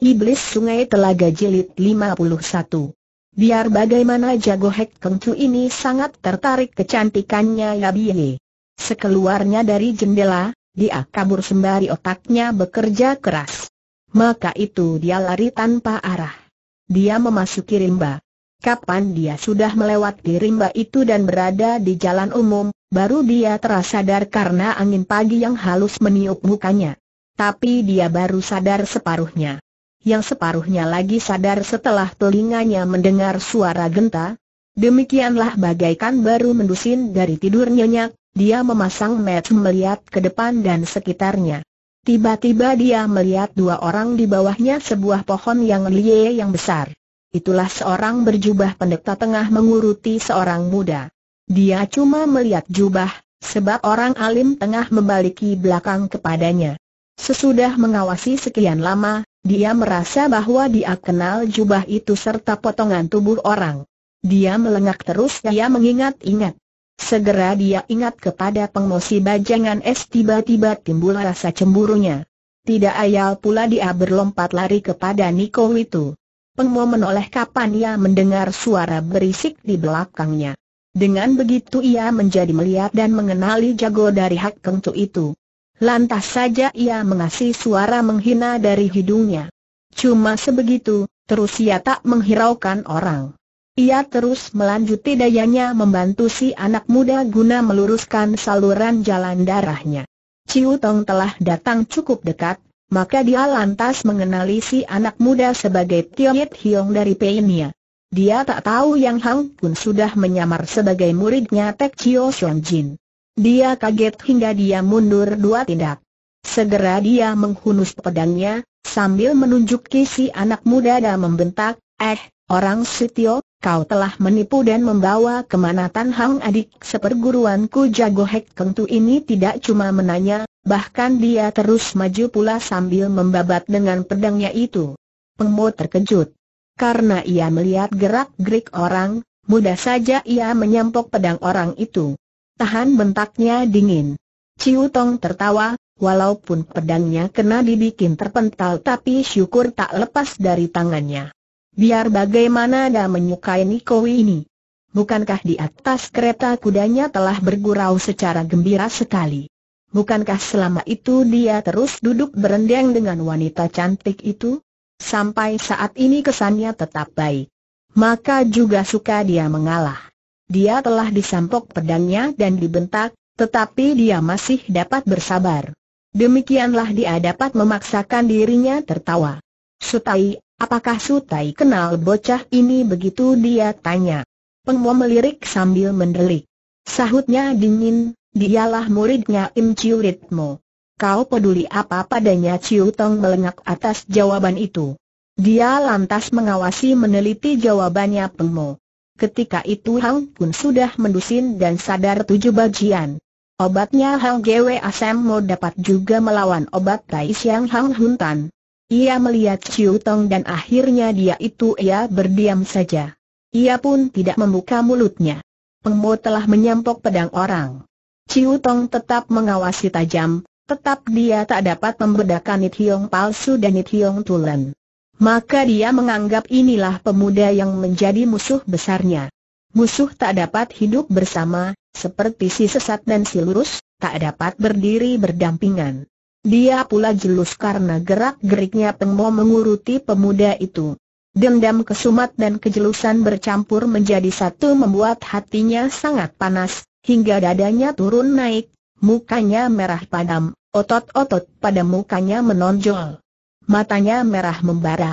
Iblis Sungai Telaga Jilid 51 Biar bagaimana jago Hek Kengcu ini sangat tertarik kecantikannya ya biye. Sekeluarnya dari jendela, dia kabur sembari otaknya bekerja keras. Maka itu dia lari tanpa arah. Dia memasuki rimba. Kapan dia sudah melewati rimba itu dan berada di jalan umum, baru dia terasa sadar karena angin pagi yang halus meniup mukanya. Tapi dia baru sadar separuhnya yang separuhnya lagi sadar setelah telinganya mendengar suara genta. Demikianlah bagaikan baru mendusin dari tidur nyenyak, dia memasang mat melihat ke depan dan sekitarnya. Tiba-tiba dia melihat dua orang di bawahnya sebuah pohon yang liye yang besar. Itulah seorang berjubah pendeta tengah menguruti seorang muda. Dia cuma melihat jubah, sebab orang alim tengah membaliki belakang kepadanya. Sesudah mengawasi sekian lama, dia merasa bahwa dia kenal jubah itu serta potongan tubuh orang. Dia melengak terus dia mengingat-ingat. Segera dia ingat kepada pengmosi bajangan es tiba-tiba timbul rasa cemburunya. Tidak ayal pula dia berlompat lari kepada Niko itu. Pengmo menoleh kapan ia mendengar suara berisik di belakangnya. Dengan begitu ia menjadi melihat dan mengenali jago dari Hak kentu itu. Lantas saja ia mengasih suara menghina dari hidungnya. Cuma sebegitu, terus ia tak menghiraukan orang. Ia terus melanjuti dayanya membantu si anak muda guna meluruskan saluran jalan darahnya. Ciu Tong telah datang cukup dekat, maka dia lantas mengenali si anak muda sebagai Yit Hiong dari Peinia. Dia tak tahu Yang Hang Kun sudah menyamar sebagai muridnya Tek Chio Xiong Jin. Dia kaget hingga dia mundur dua tindak. Segera dia menghunus pedangnya, sambil menunjuk si anak muda dan membentak, Eh, orang Sitio, kau telah menipu dan membawa kemana Tan Hang adik seperguruanku jago Hek Kengtu ini tidak cuma menanya, bahkan dia terus maju pula sambil membabat dengan pedangnya itu. Pengmo terkejut. Karena ia melihat gerak-gerik orang, mudah saja ia menyampok pedang orang itu. Tahan bentaknya dingin. Ciu Tong tertawa, walaupun pedangnya kena dibikin terpental tapi syukur tak lepas dari tangannya. Biar bagaimana dia menyukai Niko ini. Bukankah di atas kereta kudanya telah bergurau secara gembira sekali? Bukankah selama itu dia terus duduk berendang dengan wanita cantik itu? Sampai saat ini kesannya tetap baik. Maka juga suka dia mengalah. Dia telah disampok pedangnya dan dibentak, tetapi dia masih dapat bersabar. Demikianlah dia dapat memaksakan dirinya tertawa. Sutai, apakah Sutai kenal bocah ini begitu dia tanya. Pengwo melirik sambil mendelik. Sahutnya dingin, dialah muridnya Im Chiu Ritmo. Kau peduli apa padanya Chiu Tong melengak atas jawaban itu. Dia lantas mengawasi meneliti jawabannya Pengmo. Ketika itu Hang Kun sudah mendusin dan sadar tujuh bagian. Obatnya Hang Gwe Mo dapat juga melawan obat Tai Siang Hang Hun Tan. Ia melihat Chiu Tong dan akhirnya dia itu ia berdiam saja. Ia pun tidak membuka mulutnya. Mo telah menyampok pedang orang. Chiu Tong tetap mengawasi tajam, tetap dia tak dapat membedakan nit Hiong palsu dan nit Hiong tulen. Maka dia menganggap inilah pemuda yang menjadi musuh besarnya. Musuh tak dapat hidup bersama, seperti si sesat dan si lurus, tak dapat berdiri berdampingan. Dia pula jelus karena gerak-geriknya Pengmo menguruti pemuda itu. Dendam kesumat dan kejelusan bercampur menjadi satu membuat hatinya sangat panas, hingga dadanya turun naik, mukanya merah padam, otot-otot pada mukanya menonjol matanya merah membara.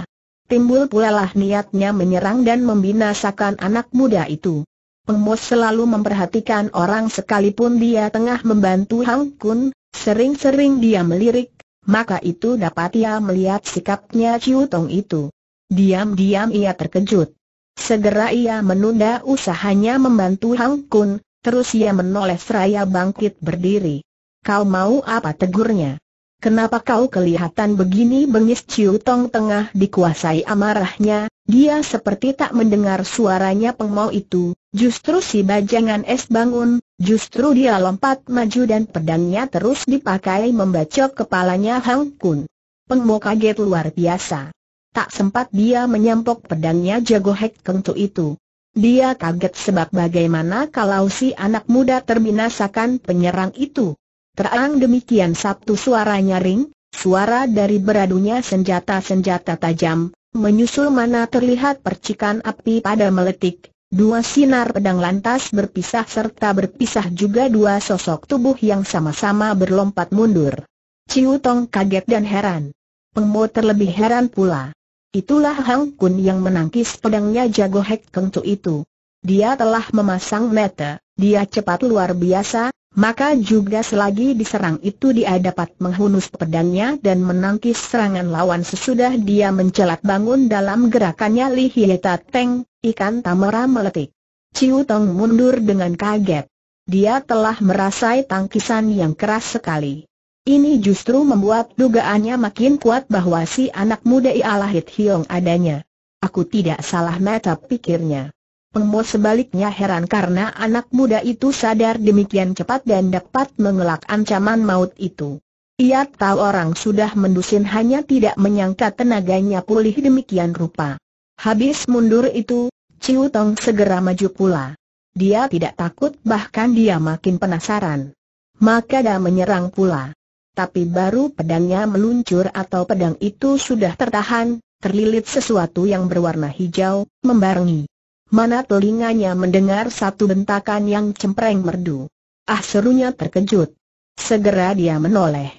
Timbul pula lah niatnya menyerang dan membinasakan anak muda itu. Pengmus selalu memperhatikan orang sekalipun dia tengah membantu Hang Kun, sering-sering dia melirik, maka itu dapat ia melihat sikapnya Ciu Tong itu. Diam-diam ia terkejut. Segera ia menunda usahanya membantu Hang Kun, terus ia menoleh seraya bangkit berdiri. Kau mau apa tegurnya? Kenapa kau kelihatan begini bengis Ciu Tong tengah dikuasai amarahnya, dia seperti tak mendengar suaranya pengmau itu, justru si bajangan es bangun, justru dia lompat maju dan pedangnya terus dipakai membacok kepalanya Hang Kun. Pengmau kaget luar biasa. Tak sempat dia menyampok pedangnya jago hek kentu itu. Dia kaget sebab bagaimana kalau si anak muda terbinasakan penyerang itu. Terang demikian sabtu suara nyaring, suara dari beradunya senjata-senjata tajam, menyusul mana terlihat percikan api pada meletik, dua sinar pedang lantas berpisah serta berpisah juga dua sosok tubuh yang sama-sama berlompat mundur. Ciu Tong kaget dan heran. Pengmo terlebih heran pula. Itulah Hang Kun yang menangkis pedangnya jago Hek Tu itu dia telah memasang mata, dia cepat luar biasa, maka juga selagi diserang itu dia dapat menghunus pedangnya dan menangkis serangan lawan sesudah dia mencelat bangun dalam gerakannya Li Hieta Teng, ikan tamara meletik. Ciu Tong mundur dengan kaget. Dia telah merasai tangkisan yang keras sekali. Ini justru membuat dugaannya makin kuat bahwa si anak muda ialah Hit Hiong adanya. Aku tidak salah mata pikirnya. Pengmo sebaliknya heran karena anak muda itu sadar demikian cepat dan dapat mengelak ancaman maut itu. Ia tahu orang sudah mendusin hanya tidak menyangka tenaganya pulih demikian rupa. Habis mundur itu, Ciu Tong segera maju pula. Dia tidak takut bahkan dia makin penasaran. Maka dia menyerang pula. Tapi baru pedangnya meluncur atau pedang itu sudah tertahan, terlilit sesuatu yang berwarna hijau, membarengi mana telinganya mendengar satu bentakan yang cempreng merdu. Ah serunya terkejut. Segera dia menoleh.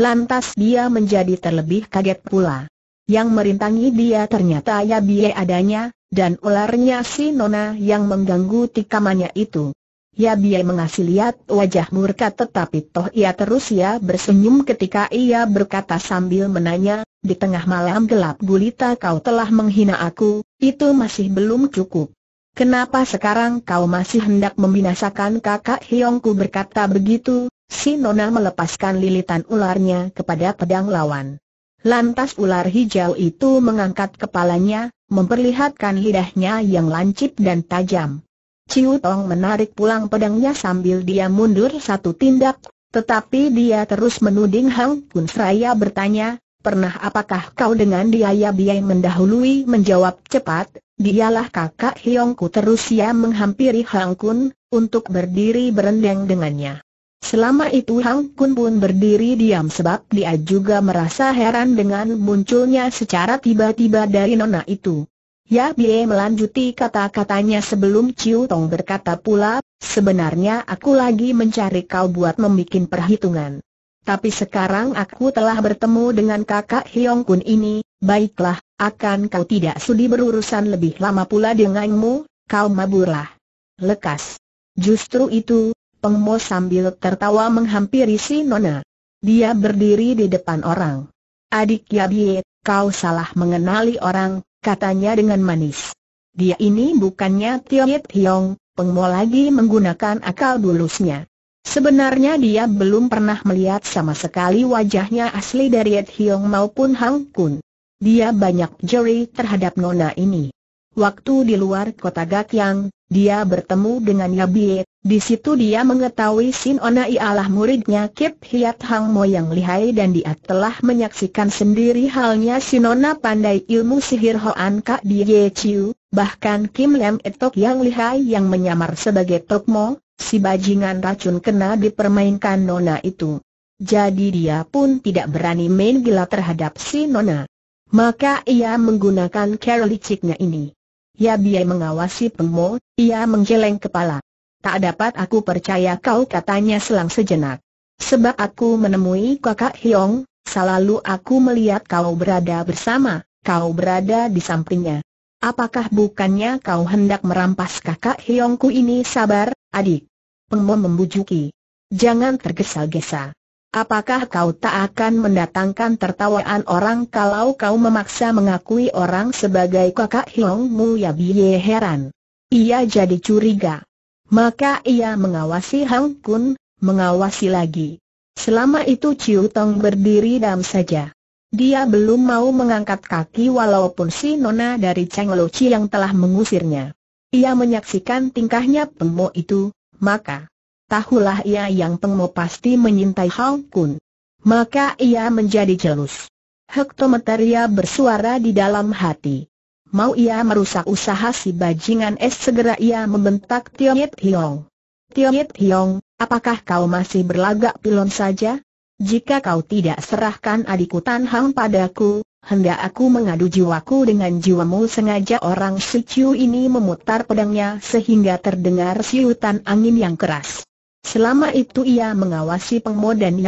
Lantas dia menjadi terlebih kaget pula. Yang merintangi dia ternyata Yabie adanya, dan ularnya si Nona yang mengganggu tikamannya itu. Yabie mengasih lihat wajah murka tetapi toh ia terus ia ya bersenyum ketika ia berkata sambil menanya, di tengah malam gelap gulita kau telah menghina aku, itu masih belum cukup. Kenapa sekarang kau masih hendak membinasakan kakak Hiongku berkata begitu, si Nona melepaskan lilitan ularnya kepada pedang lawan. Lantas ular hijau itu mengangkat kepalanya, memperlihatkan lidahnya yang lancip dan tajam. Ciu Tong menarik pulang pedangnya sambil dia mundur satu tindak, tetapi dia terus menuding Hang Kun Seraya bertanya, Pernah apakah kau dengan dia ya biay mendahului menjawab cepat, dialah kakak Hyongku terus ia menghampiri Hang Kun, untuk berdiri berendang dengannya. Selama itu Hang Kun pun berdiri diam sebab dia juga merasa heran dengan munculnya secara tiba-tiba dari nona itu. Ya Bie melanjuti kata-katanya sebelum Ciu Tong berkata pula, sebenarnya aku lagi mencari kau buat membuat perhitungan tapi sekarang aku telah bertemu dengan kakak Hyong Kun ini, baiklah, akan kau tidak sudi berurusan lebih lama pula denganmu, kau maburlah. Lekas. Justru itu, Pengmo sambil tertawa menghampiri si Nona. Dia berdiri di depan orang. Adik Yabie, kau salah mengenali orang, katanya dengan manis. Dia ini bukannya Tioyet Hyong, Pengmo lagi menggunakan akal bulusnya. Sebenarnya dia belum pernah melihat sama sekali wajahnya asli dari Ed Hiong maupun Hang Kun. Dia banyak jeri terhadap nona ini. Waktu di luar kota Gak Yang, dia bertemu dengan Yabie, di situ dia mengetahui Sin Ona ialah muridnya Kip Hiat Hang Mo yang lihai dan dia telah menyaksikan sendiri halnya Sin Ona pandai ilmu sihir Hoan Kak Die Chiu, bahkan Kim Lem Etok yang lihai yang menyamar sebagai Tok Mo si bajingan racun kena dipermainkan nona itu. Jadi dia pun tidak berani main gila terhadap si nona. Maka ia menggunakan cara liciknya ini. Ya biar mengawasi pemo, ia menggeleng kepala. Tak dapat aku percaya kau katanya selang sejenak. Sebab aku menemui kakak Hiong, selalu aku melihat kau berada bersama, kau berada di sampingnya. Apakah bukannya kau hendak merampas kakak Hiongku ini sabar, adik? Pengmo membujuki. Jangan tergesa-gesa. Apakah kau tak akan mendatangkan tertawaan orang kalau kau memaksa mengakui orang sebagai kakak Hiongmu ya biye heran. Ia jadi curiga. Maka ia mengawasi Hang Kun, mengawasi lagi. Selama itu Ciu Tong berdiri dam saja. Dia belum mau mengangkat kaki walaupun si Nona dari Cheng Lo Chi yang telah mengusirnya. Ia menyaksikan tingkahnya pemo itu, maka tahulah ia yang pengmo pasti menyintai Hang Kun. Maka ia menjadi jelus. Hektometeria bersuara di dalam hati. Mau ia merusak usaha si bajingan es segera ia membentak Tiong Hiong. Tionyet Hiong, apakah kau masih berlagak pilon saja? Jika kau tidak serahkan adikutan Hang padaku, hendak aku mengadu jiwaku dengan jiwamu sengaja orang suciu ini memutar pedangnya sehingga terdengar siutan angin yang keras. Selama itu ia mengawasi Pengmo dan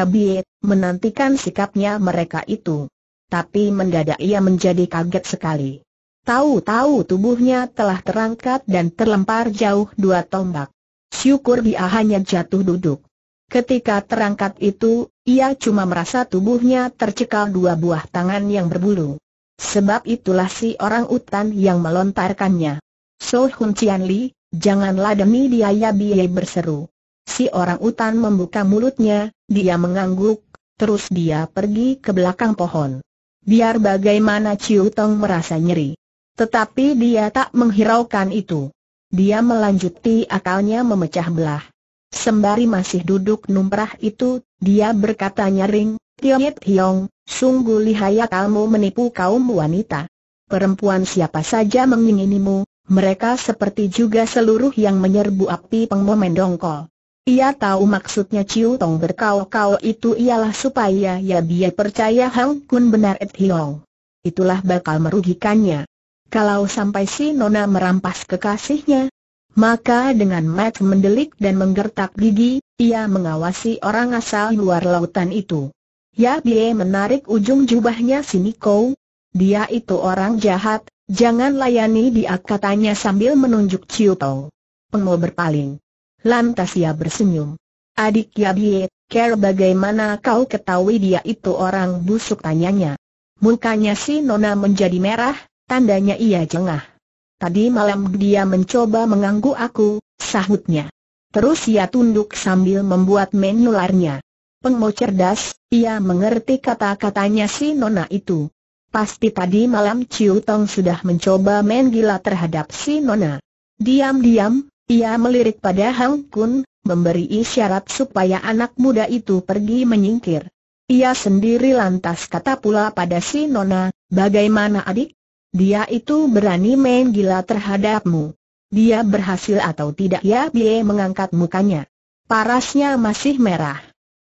menantikan sikapnya mereka itu. Tapi mendadak ia menjadi kaget sekali. Tahu-tahu tubuhnya telah terangkat dan terlempar jauh dua tombak. Syukur dia hanya jatuh duduk. Ketika terangkat itu, ia cuma merasa tubuhnya tercekal dua buah tangan yang berbulu. Sebab itulah si orang utan yang melontarkannya. So Hun Cian Li, janganlah demi dia ya biye berseru. Si orang utan membuka mulutnya, dia mengangguk, terus dia pergi ke belakang pohon. Biar bagaimana Ciu Tong merasa nyeri. Tetapi dia tak menghiraukan itu. Dia melanjuti akalnya memecah belah. Sembari masih duduk numrah itu, dia berkata nyaring, Yit Hiong, sungguh lihaya kamu menipu kaum wanita. Perempuan siapa saja menginginimu, mereka seperti juga seluruh yang menyerbu api pengumuman dongkol. Ia tahu maksudnya Ciu Tong berkau-kau itu ialah supaya ya biar percaya Hang Kun benar Et Hiong. Itulah bakal merugikannya. Kalau sampai si Nona merampas kekasihnya, maka dengan mat mendelik dan menggertak gigi, ia mengawasi orang asal luar lautan itu. Ya Bie menarik ujung jubahnya si Niko. Dia itu orang jahat, jangan layani dia katanya sambil menunjuk Ciu Tau. Pengo berpaling. Lantas ia bersenyum. Adik Ya Bie, care bagaimana kau ketahui dia itu orang busuk tanyanya. Mukanya si Nona menjadi merah, tandanya ia jengah. Tadi malam dia mencoba mengganggu aku, sahutnya. Terus ia tunduk sambil membuat menularnya. Pengmo cerdas, ia mengerti kata-katanya si Nona itu. Pasti tadi malam Ciu Tong sudah mencoba main gila terhadap si Nona. Diam-diam, ia melirik pada Hang Kun, memberi isyarat supaya anak muda itu pergi menyingkir. Ia sendiri lantas kata pula pada si Nona, bagaimana adik, dia itu berani main gila terhadapmu. Dia berhasil atau tidak ya Bie mengangkat mukanya. Parasnya masih merah.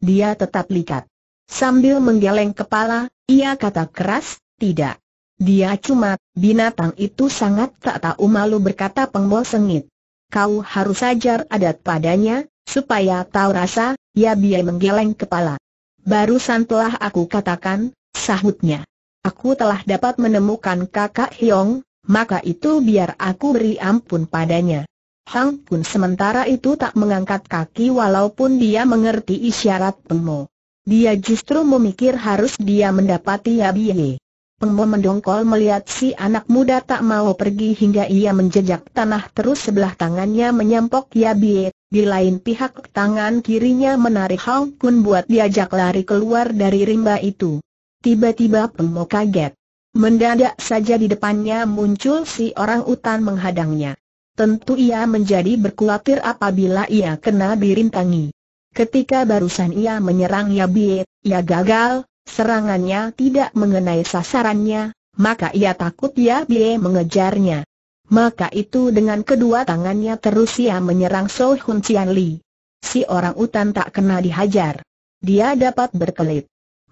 Dia tetap likat. Sambil menggeleng kepala, ia kata keras, tidak. Dia cuma, binatang itu sangat tak tahu malu berkata pengbol sengit. Kau harus ajar adat padanya, supaya tahu rasa, ya Bie menggeleng kepala. Barusan telah aku katakan, sahutnya aku telah dapat menemukan kakak Hiong, maka itu biar aku beri ampun padanya. Hang pun sementara itu tak mengangkat kaki walaupun dia mengerti isyarat Pengmo. Dia justru memikir harus dia mendapati Yabie. Pengmo mendongkol melihat si anak muda tak mau pergi hingga ia menjejak tanah terus sebelah tangannya menyampok Yabie. di lain pihak tangan kirinya menarik Hang Kun buat diajak lari keluar dari rimba itu. Tiba-tiba Pemo kaget. Mendadak saja di depannya muncul si orang utan menghadangnya. Tentu ia menjadi berkhawatir apabila ia kena dirintangi. Ketika barusan ia menyerang Yabie, ia gagal, serangannya tidak mengenai sasarannya, maka ia takut Yabie mengejarnya. Maka itu dengan kedua tangannya terus ia menyerang Sohun Hun Li. Si orang utan tak kena dihajar. Dia dapat berkelit.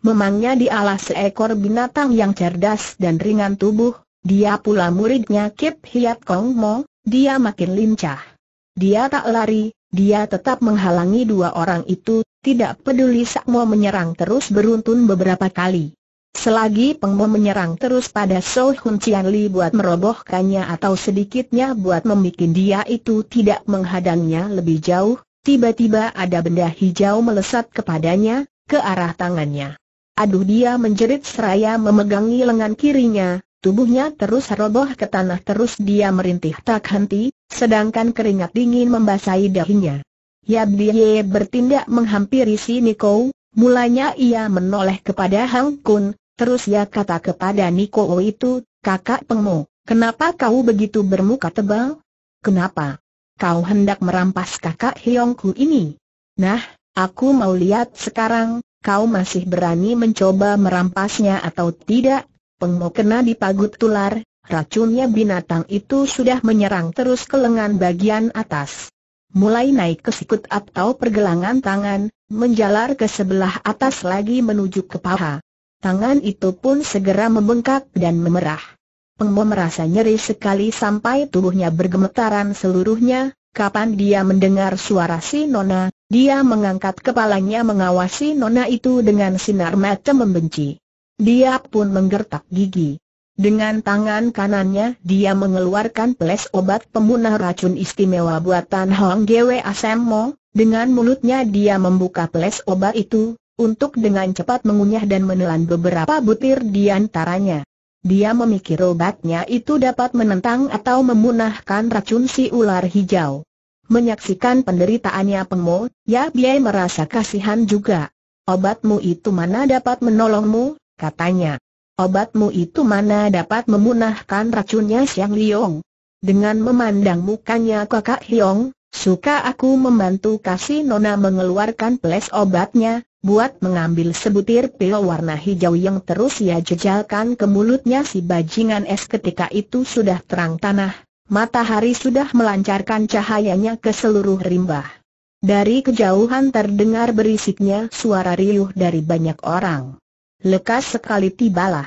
Memangnya di alas seekor binatang yang cerdas dan ringan tubuh, dia pula muridnya Kip Hiat Kong Mo, dia makin lincah. Dia tak lari, dia tetap menghalangi dua orang itu, tidak peduli sak Mo menyerang terus beruntun beberapa kali. Selagi Peng Mo menyerang terus pada So Hun Cian Li buat merobohkannya atau sedikitnya buat membuat dia itu tidak menghadangnya lebih jauh, tiba-tiba ada benda hijau melesat kepadanya, ke arah tangannya. Aduh dia menjerit seraya memegangi lengan kirinya, tubuhnya terus roboh ke tanah terus dia merintih tak henti, sedangkan keringat dingin membasahi dahinya. Ya Diye bertindak menghampiri si Niko, mulanya ia menoleh kepada Hang Kun, terus ia kata kepada Niko itu, kakak pengmu, kenapa kau begitu bermuka tebal? Kenapa? Kau hendak merampas kakak Hyongku ini? Nah, aku mau lihat sekarang, kau masih berani mencoba merampasnya atau tidak? Pengmo kena dipagut tular, racunnya binatang itu sudah menyerang terus ke lengan bagian atas. Mulai naik ke sikut atau pergelangan tangan, menjalar ke sebelah atas lagi menuju ke paha. Tangan itu pun segera membengkak dan memerah. Pengmo merasa nyeri sekali sampai tubuhnya bergemetaran seluruhnya, kapan dia mendengar suara si Nona, dia mengangkat kepalanya mengawasi nona itu dengan sinar mata membenci. Dia pun menggertak gigi. Dengan tangan kanannya dia mengeluarkan peles obat pemunah racun istimewa buatan Hong Gwe Asemo, dengan mulutnya dia membuka peles obat itu, untuk dengan cepat mengunyah dan menelan beberapa butir di antaranya. Dia memikir obatnya itu dapat menentang atau memunahkan racun si ular hijau. Menyaksikan penderitaannya Pengmo, Ya Biay merasa kasihan juga. Obatmu itu mana dapat menolongmu, katanya. Obatmu itu mana dapat memunahkan racunnya Siang Liong. Dengan memandang mukanya kakak Hiong, suka aku membantu kasih Nona mengeluarkan peles obatnya, buat mengambil sebutir pil warna hijau yang terus ia jejalkan ke mulutnya si bajingan es ketika itu sudah terang tanah, Matahari sudah melancarkan cahayanya ke seluruh rimba. Dari kejauhan terdengar berisiknya suara riuh dari banyak orang. Lekas sekali tibalah.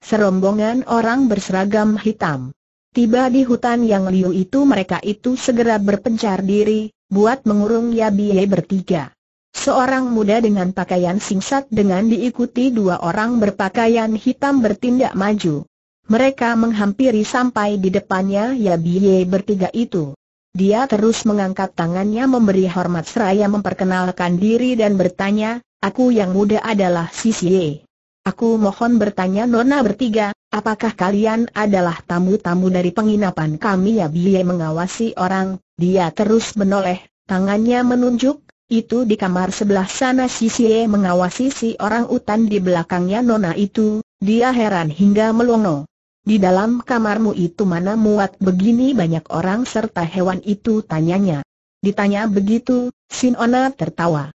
Serombongan orang berseragam hitam. Tiba di hutan yang liu itu mereka itu segera berpencar diri, buat mengurung Yabie bertiga. Seorang muda dengan pakaian singkat dengan diikuti dua orang berpakaian hitam bertindak maju. Mereka menghampiri sampai di depannya ya Biye bertiga itu. Dia terus mengangkat tangannya memberi hormat seraya memperkenalkan diri dan bertanya, aku yang muda adalah Sisie. Aku mohon bertanya nona bertiga, apakah kalian adalah tamu-tamu dari penginapan kami ya Biye mengawasi orang, dia terus menoleh, tangannya menunjuk, itu di kamar sebelah sana Sisie mengawasi si orang utan di belakangnya nona itu, dia heran hingga melongo. Di dalam kamarmu itu mana muat begini banyak orang serta hewan itu tanyanya. Ditanya begitu, Sinona tertawa.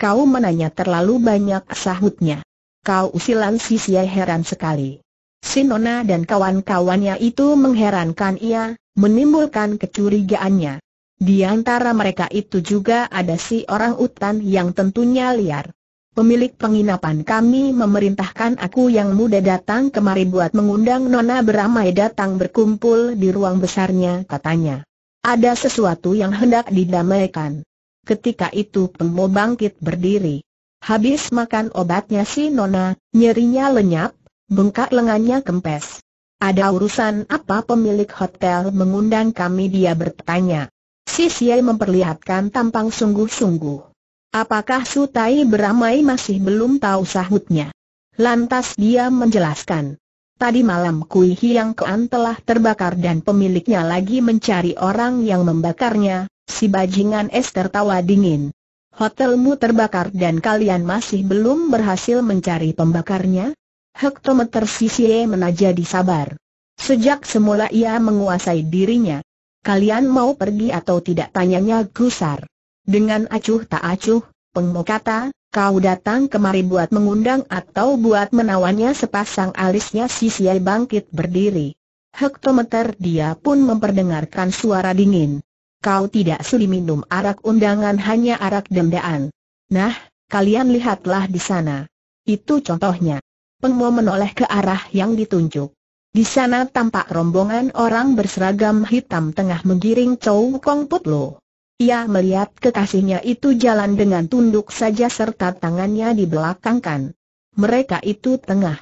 Kau menanya terlalu banyak sahutnya. Kau usilan sisia heran sekali. Sinona dan kawan-kawannya itu mengherankan ia, menimbulkan kecurigaannya. Di antara mereka itu juga ada si orang utan yang tentunya liar. Pemilik penginapan kami memerintahkan aku yang muda datang kemari buat mengundang Nona beramai datang berkumpul di ruang besarnya katanya. Ada sesuatu yang hendak didamaikan. Ketika itu Pemo bangkit berdiri. Habis makan obatnya si Nona, nyerinya lenyap, bengkak lengannya kempes. Ada urusan apa pemilik hotel mengundang kami dia bertanya. Si Siai memperlihatkan tampang sungguh-sungguh. Apakah Sutai beramai masih belum tahu sahutnya? Lantas dia menjelaskan. Tadi malam Kui Hiang Kean telah terbakar dan pemiliknya lagi mencari orang yang membakarnya, si bajingan es tertawa dingin. Hotelmu terbakar dan kalian masih belum berhasil mencari pembakarnya? Hektometer Sisie menajadi sabar. Sejak semula ia menguasai dirinya. Kalian mau pergi atau tidak tanyanya gusar. Dengan acuh tak acuh, Pengmo kata, kau datang kemari buat mengundang atau buat menawannya sepasang alisnya si Siai bangkit berdiri. Hektometer dia pun memperdengarkan suara dingin. Kau tidak sudi minum arak undangan hanya arak dendaan. Nah, kalian lihatlah di sana. Itu contohnya. Pengmo menoleh ke arah yang ditunjuk. Di sana tampak rombongan orang berseragam hitam tengah menggiring Chow Kong Putlo. Ia melihat kekasihnya itu jalan dengan tunduk saja serta tangannya dibelakangkan. Mereka itu tengah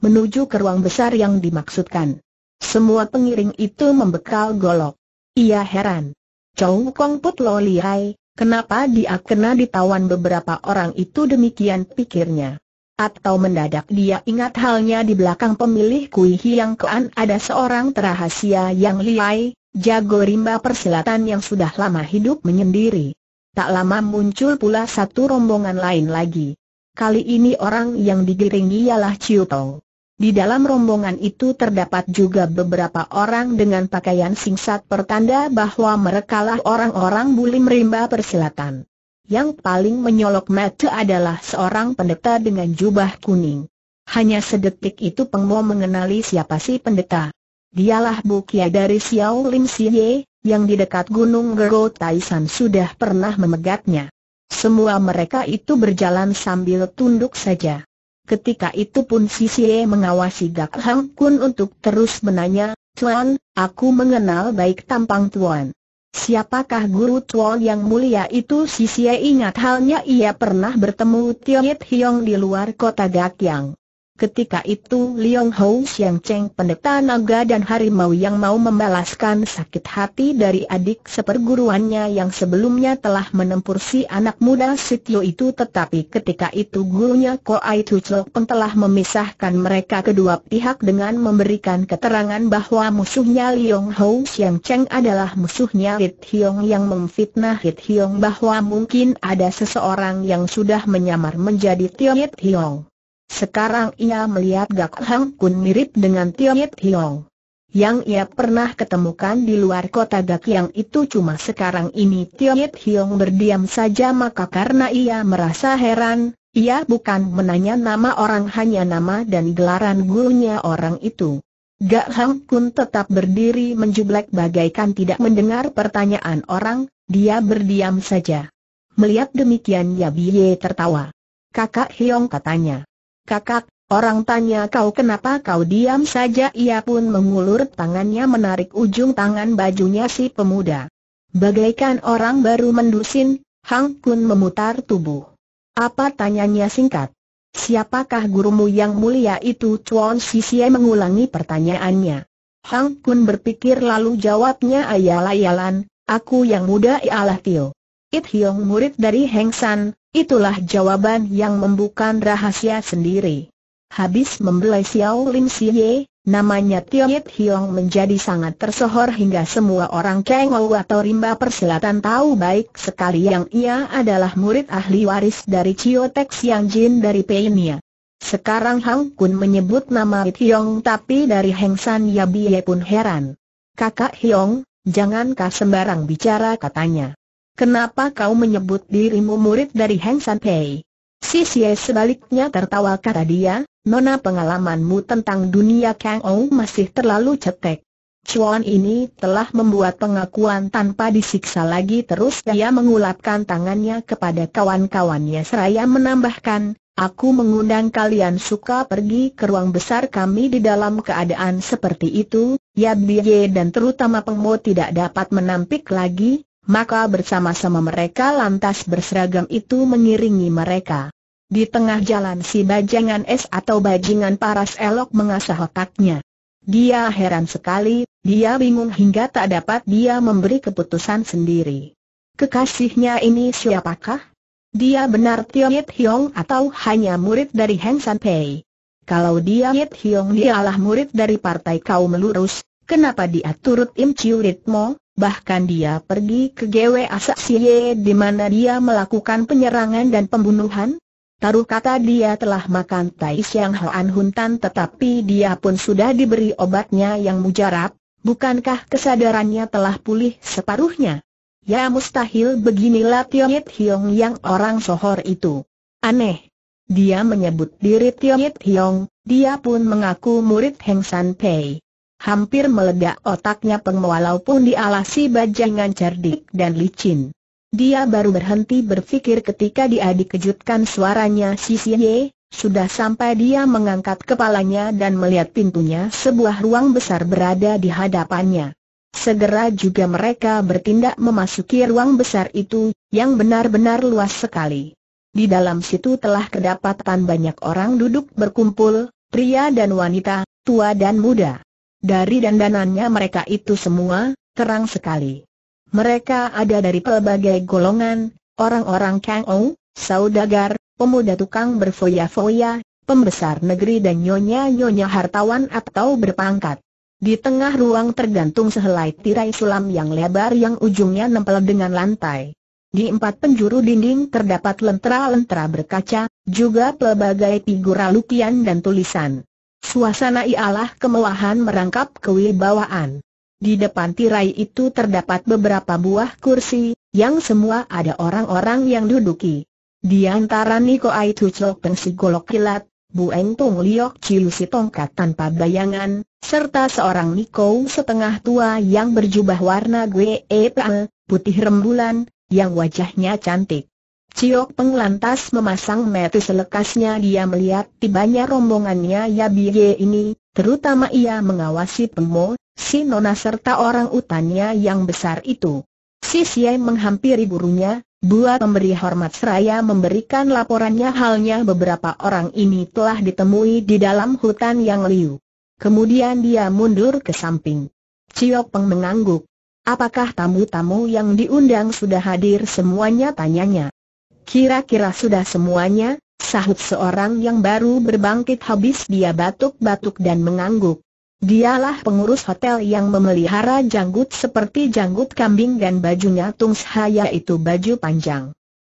menuju ke ruang besar yang dimaksudkan. Semua pengiring itu membekal golok. Ia heran. Chow Kong Put Lo Hai, kenapa dia kena ditawan beberapa orang itu demikian pikirnya. Atau mendadak dia ingat halnya di belakang pemilih Kui Hiang Kuan ada seorang terahasia yang lihai, jago rimba persilatan yang sudah lama hidup menyendiri. Tak lama muncul pula satu rombongan lain lagi. Kali ini orang yang digiringi ialah Chiu Tong. Di dalam rombongan itu terdapat juga beberapa orang dengan pakaian singkat pertanda bahwa merekalah orang-orang bulim rimba persilatan. Yang paling menyolok mata adalah seorang pendeta dengan jubah kuning. Hanya sedetik itu Pengmo mengenali siapa si pendeta. Dialah bukia dari Xiao Lim Siye, yang di dekat Gunung Gero Taishan sudah pernah memegatnya. Semua mereka itu berjalan sambil tunduk saja. Ketika itu pun si Siye mengawasi Gak Hang Kun untuk terus menanya, Tuan, aku mengenal baik tampang Tuan. Siapakah guru Tuan yang mulia itu? Si ingat halnya ia pernah bertemu Yit Hiong di luar kota Gak Yang. Ketika itu Liong Hou Xiang Cheng pendeta naga dan harimau yang mau membalaskan sakit hati dari adik seperguruannya yang sebelumnya telah menempur si anak muda Sitio itu tetapi ketika itu gurunya Ko Ai Koai Tuclokpeng telah memisahkan mereka kedua pihak dengan memberikan keterangan bahwa musuhnya Liong Hou Xiang Cheng adalah musuhnya Hit Hiong yang memfitnah Hit Hiong bahwa mungkin ada seseorang yang sudah menyamar menjadi Tio Hit Hiong. Sekarang ia melihat Gak Hang Kun mirip dengan Yip Hiong. Yang ia pernah ketemukan di luar kota Gak yang itu cuma sekarang ini Yip Hiong berdiam saja maka karena ia merasa heran, ia bukan menanya nama orang hanya nama dan gelaran gurunya orang itu. Gak Hang Kun tetap berdiri menjublek bagaikan tidak mendengar pertanyaan orang, dia berdiam saja. Melihat demikian Yabie tertawa. Kakak Hiong katanya. Kakak, orang tanya kau kenapa kau diam saja ia pun mengulur tangannya menarik ujung tangan bajunya si pemuda. Bagaikan orang baru mendusin, Hang Kun memutar tubuh. Apa tanyanya singkat? Siapakah gurumu yang mulia itu? Chuan Sisiye mengulangi pertanyaannya. Hang Kun berpikir lalu jawabnya ayal-ayalan, aku yang muda ialah Tio. It Hiong murid dari Heng San, Itulah jawaban yang membukan rahasia sendiri. Habis membelai Xiao Lim Siye, namanya Yit Hiong menjadi sangat tersohor hingga semua orang Ou atau rimba Perselatan tahu baik sekali yang ia adalah murid ahli waris dari Ciotek Yang Jin dari Peinia. Sekarang Hang Kun menyebut nama Yit Hiong tapi dari Heng San Yabie pun heran. Kakak Hiong, jangankah sembarang bicara katanya. Kenapa kau menyebut dirimu murid dari Heng San Pei? Si Xie sebaliknya tertawa kata dia, Nona pengalamanmu tentang dunia Kang Ou masih terlalu cetek. Cuan ini telah membuat pengakuan tanpa disiksa lagi terus dia mengulapkan tangannya kepada kawan-kawannya seraya menambahkan, Aku mengundang kalian suka pergi ke ruang besar kami di dalam keadaan seperti itu, ya Biye dan terutama Pengmo tidak dapat menampik lagi, maka bersama-sama mereka lantas berseragam itu mengiringi mereka. Di tengah jalan si bajangan es atau bajingan paras elok mengasah otaknya. Dia heran sekali, dia bingung hingga tak dapat dia memberi keputusan sendiri. Kekasihnya ini siapakah? Dia benar Tiong Yit Hiong atau hanya murid dari Heng San Pei? Kalau dia Yit Hiong dialah murid dari partai kaum lurus, kenapa dia turut Im Chiu Ritmo? Bahkan dia pergi ke GW Asaksie di mana dia melakukan penyerangan dan pembunuhan? Taruh kata dia telah makan tai siang Hoan Huntan tetapi dia pun sudah diberi obatnya yang mujarab, bukankah kesadarannya telah pulih separuhnya? Ya mustahil beginilah yit Hiong yang orang sohor itu. Aneh. Dia menyebut diri yit Hiong, dia pun mengaku murid Heng San Pei hampir meledak otaknya pengawal, walaupun dialasi bajingan cerdik dan licin. Dia baru berhenti berfikir ketika dia dikejutkan suaranya si Ye, sudah sampai dia mengangkat kepalanya dan melihat pintunya sebuah ruang besar berada di hadapannya. Segera juga mereka bertindak memasuki ruang besar itu, yang benar-benar luas sekali. Di dalam situ telah kedapatan banyak orang duduk berkumpul, pria dan wanita, tua dan muda. Dari dandanannya mereka itu semua, terang sekali. Mereka ada dari pelbagai golongan, orang-orang Kang Ou, saudagar, pemuda tukang berfoya-foya, pembesar negeri dan nyonya-nyonya hartawan atau berpangkat. Di tengah ruang tergantung sehelai tirai sulam yang lebar yang ujungnya nempel dengan lantai. Di empat penjuru dinding terdapat lentera-lentera berkaca, juga pelbagai figura lukian dan tulisan. Suasana ialah kemewahan merangkap kewibawaan. Di depan tirai itu terdapat beberapa buah kursi, yang semua ada orang-orang yang duduki. Di antara Niko Aitu Chok Peng golok kilat, Bu Eng Tung Liok Chiu si tongkat tanpa bayangan, serta seorang Niko setengah tua yang berjubah warna gue putih rembulan, yang wajahnya cantik. Ciok Peng lantas memasang mata selekasnya dia melihat tibanya rombongannya ya biye ini, terutama ia mengawasi Pengmo, si Nona serta orang utannya yang besar itu. Si Siai menghampiri gurunya, buat memberi hormat seraya memberikan laporannya halnya beberapa orang ini telah ditemui di dalam hutan yang liu. Kemudian dia mundur ke samping. Ciok Peng mengangguk. Apakah tamu-tamu yang diundang sudah hadir semuanya tanyanya. Kira-kira sudah semuanya, sahut seorang yang baru berbangkit habis dia batuk-batuk dan mengangguk. Dialah pengurus hotel yang memelihara janggut seperti janggut kambing dan bajunya tungsha yaitu itu baju panjang.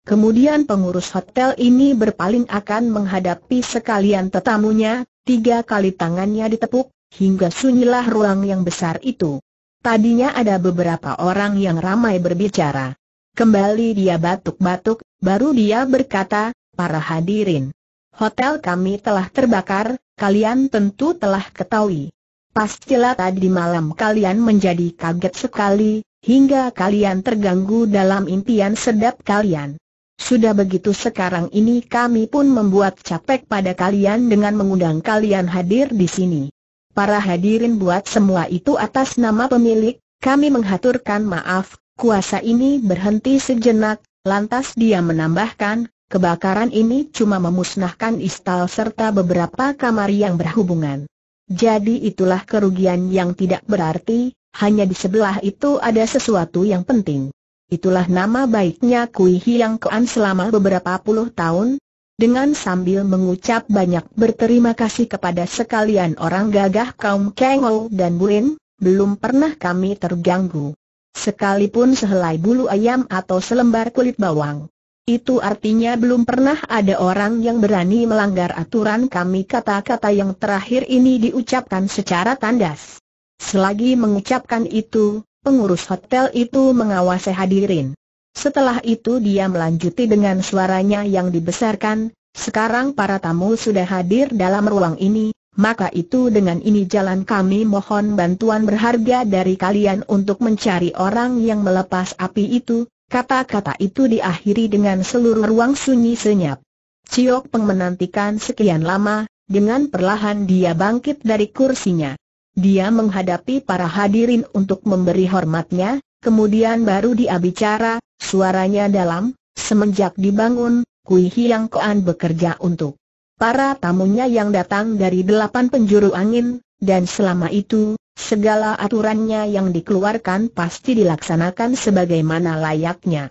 Kemudian pengurus hotel ini berpaling akan menghadapi sekalian tetamunya, tiga kali tangannya ditepuk, hingga sunyilah ruang yang besar itu. Tadinya ada beberapa orang yang ramai berbicara. Kembali dia batuk-batuk, baru dia berkata, para hadirin. Hotel kami telah terbakar, kalian tentu telah ketahui. Pastilah tadi malam kalian menjadi kaget sekali, hingga kalian terganggu dalam impian sedap kalian. Sudah begitu sekarang ini kami pun membuat capek pada kalian dengan mengundang kalian hadir di sini. Para hadirin buat semua itu atas nama pemilik, kami menghaturkan maaf, Kuasa ini berhenti sejenak, lantas dia menambahkan, kebakaran ini cuma memusnahkan istal serta beberapa kamar yang berhubungan. Jadi itulah kerugian yang tidak berarti, hanya di sebelah itu ada sesuatu yang penting. Itulah nama baiknya Kui Hiang Kuan selama beberapa puluh tahun. Dengan sambil mengucap banyak berterima kasih kepada sekalian orang gagah kaum Kengol dan Buin, belum pernah kami terganggu sekalipun sehelai bulu ayam atau selembar kulit bawang. Itu artinya belum pernah ada orang yang berani melanggar aturan kami kata-kata yang terakhir ini diucapkan secara tandas. Selagi mengucapkan itu, pengurus hotel itu mengawasi hadirin. Setelah itu dia melanjuti dengan suaranya yang dibesarkan, sekarang para tamu sudah hadir dalam ruang ini, maka itu dengan ini jalan kami mohon bantuan berharga dari kalian untuk mencari orang yang melepas api itu, kata-kata itu diakhiri dengan seluruh ruang sunyi senyap. Ciok Peng menantikan sekian lama, dengan perlahan dia bangkit dari kursinya. Dia menghadapi para hadirin untuk memberi hormatnya, kemudian baru dia bicara, suaranya dalam, semenjak dibangun, Kui Hiang Koan bekerja untuk para tamunya yang datang dari delapan penjuru angin, dan selama itu, segala aturannya yang dikeluarkan pasti dilaksanakan sebagaimana layaknya.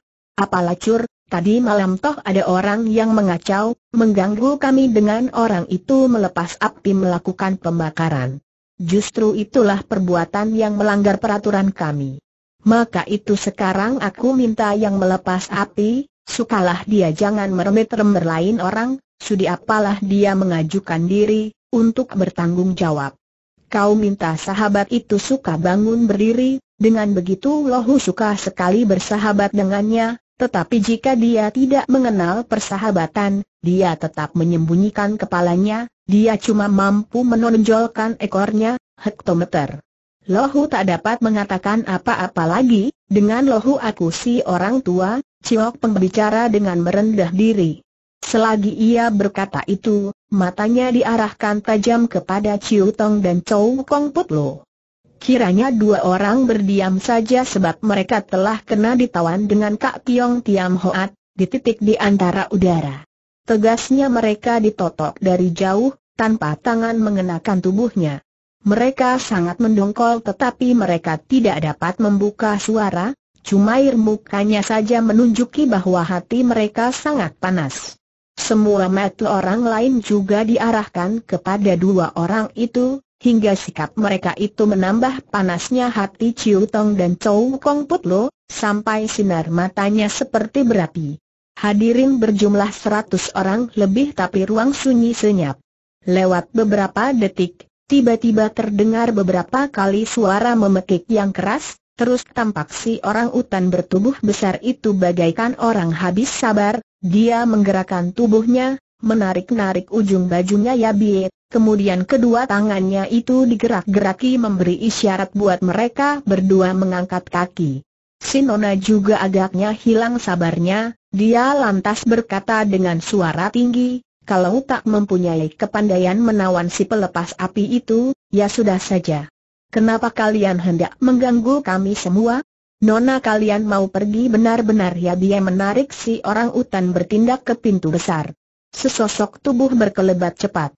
cur, tadi malam toh ada orang yang mengacau, mengganggu kami dengan orang itu melepas api melakukan pembakaran. Justru itulah perbuatan yang melanggar peraturan kami. Maka itu sekarang aku minta yang melepas api, sukalah dia jangan meremeh remer lain orang, sudi apalah dia mengajukan diri, untuk bertanggung jawab. Kau minta sahabat itu suka bangun berdiri, dengan begitu lohu suka sekali bersahabat dengannya, tetapi jika dia tidak mengenal persahabatan, dia tetap menyembunyikan kepalanya, dia cuma mampu menonjolkan ekornya, hektometer. Lohu tak dapat mengatakan apa-apa lagi, dengan lohu aku si orang tua, Ciok pembicara dengan merendah diri. Selagi ia berkata itu, matanya diarahkan tajam kepada Ciu Tong dan Chou Kong Put Lo. Kiranya dua orang berdiam saja sebab mereka telah kena ditawan dengan Kak Tiong Tiam Hoat, di titik di antara udara. Tegasnya mereka ditotok dari jauh, tanpa tangan mengenakan tubuhnya. Mereka sangat mendongkol tetapi mereka tidak dapat membuka suara, Cumair mukanya saja menunjuki bahwa hati mereka sangat panas. Semua mata orang lain juga diarahkan kepada dua orang itu, hingga sikap mereka itu menambah panasnya hati Ciu Tong dan Chou Kong Put Lo, sampai sinar matanya seperti berapi. Hadirin berjumlah seratus orang lebih tapi ruang sunyi senyap. Lewat beberapa detik, tiba-tiba terdengar beberapa kali suara memekik yang keras, Terus tampak si orang utan bertubuh besar itu bagaikan orang habis sabar, dia menggerakkan tubuhnya, menarik-narik ujung bajunya ya biet, kemudian kedua tangannya itu digerak-geraki memberi isyarat buat mereka berdua mengangkat kaki. Sinona juga agaknya hilang sabarnya, dia lantas berkata dengan suara tinggi, kalau tak mempunyai kepandaian menawan si pelepas api itu, ya sudah saja. Kenapa kalian hendak mengganggu kami semua? Nona kalian mau pergi benar-benar ya dia menarik si orang utan bertindak ke pintu besar. Sesosok tubuh berkelebat cepat.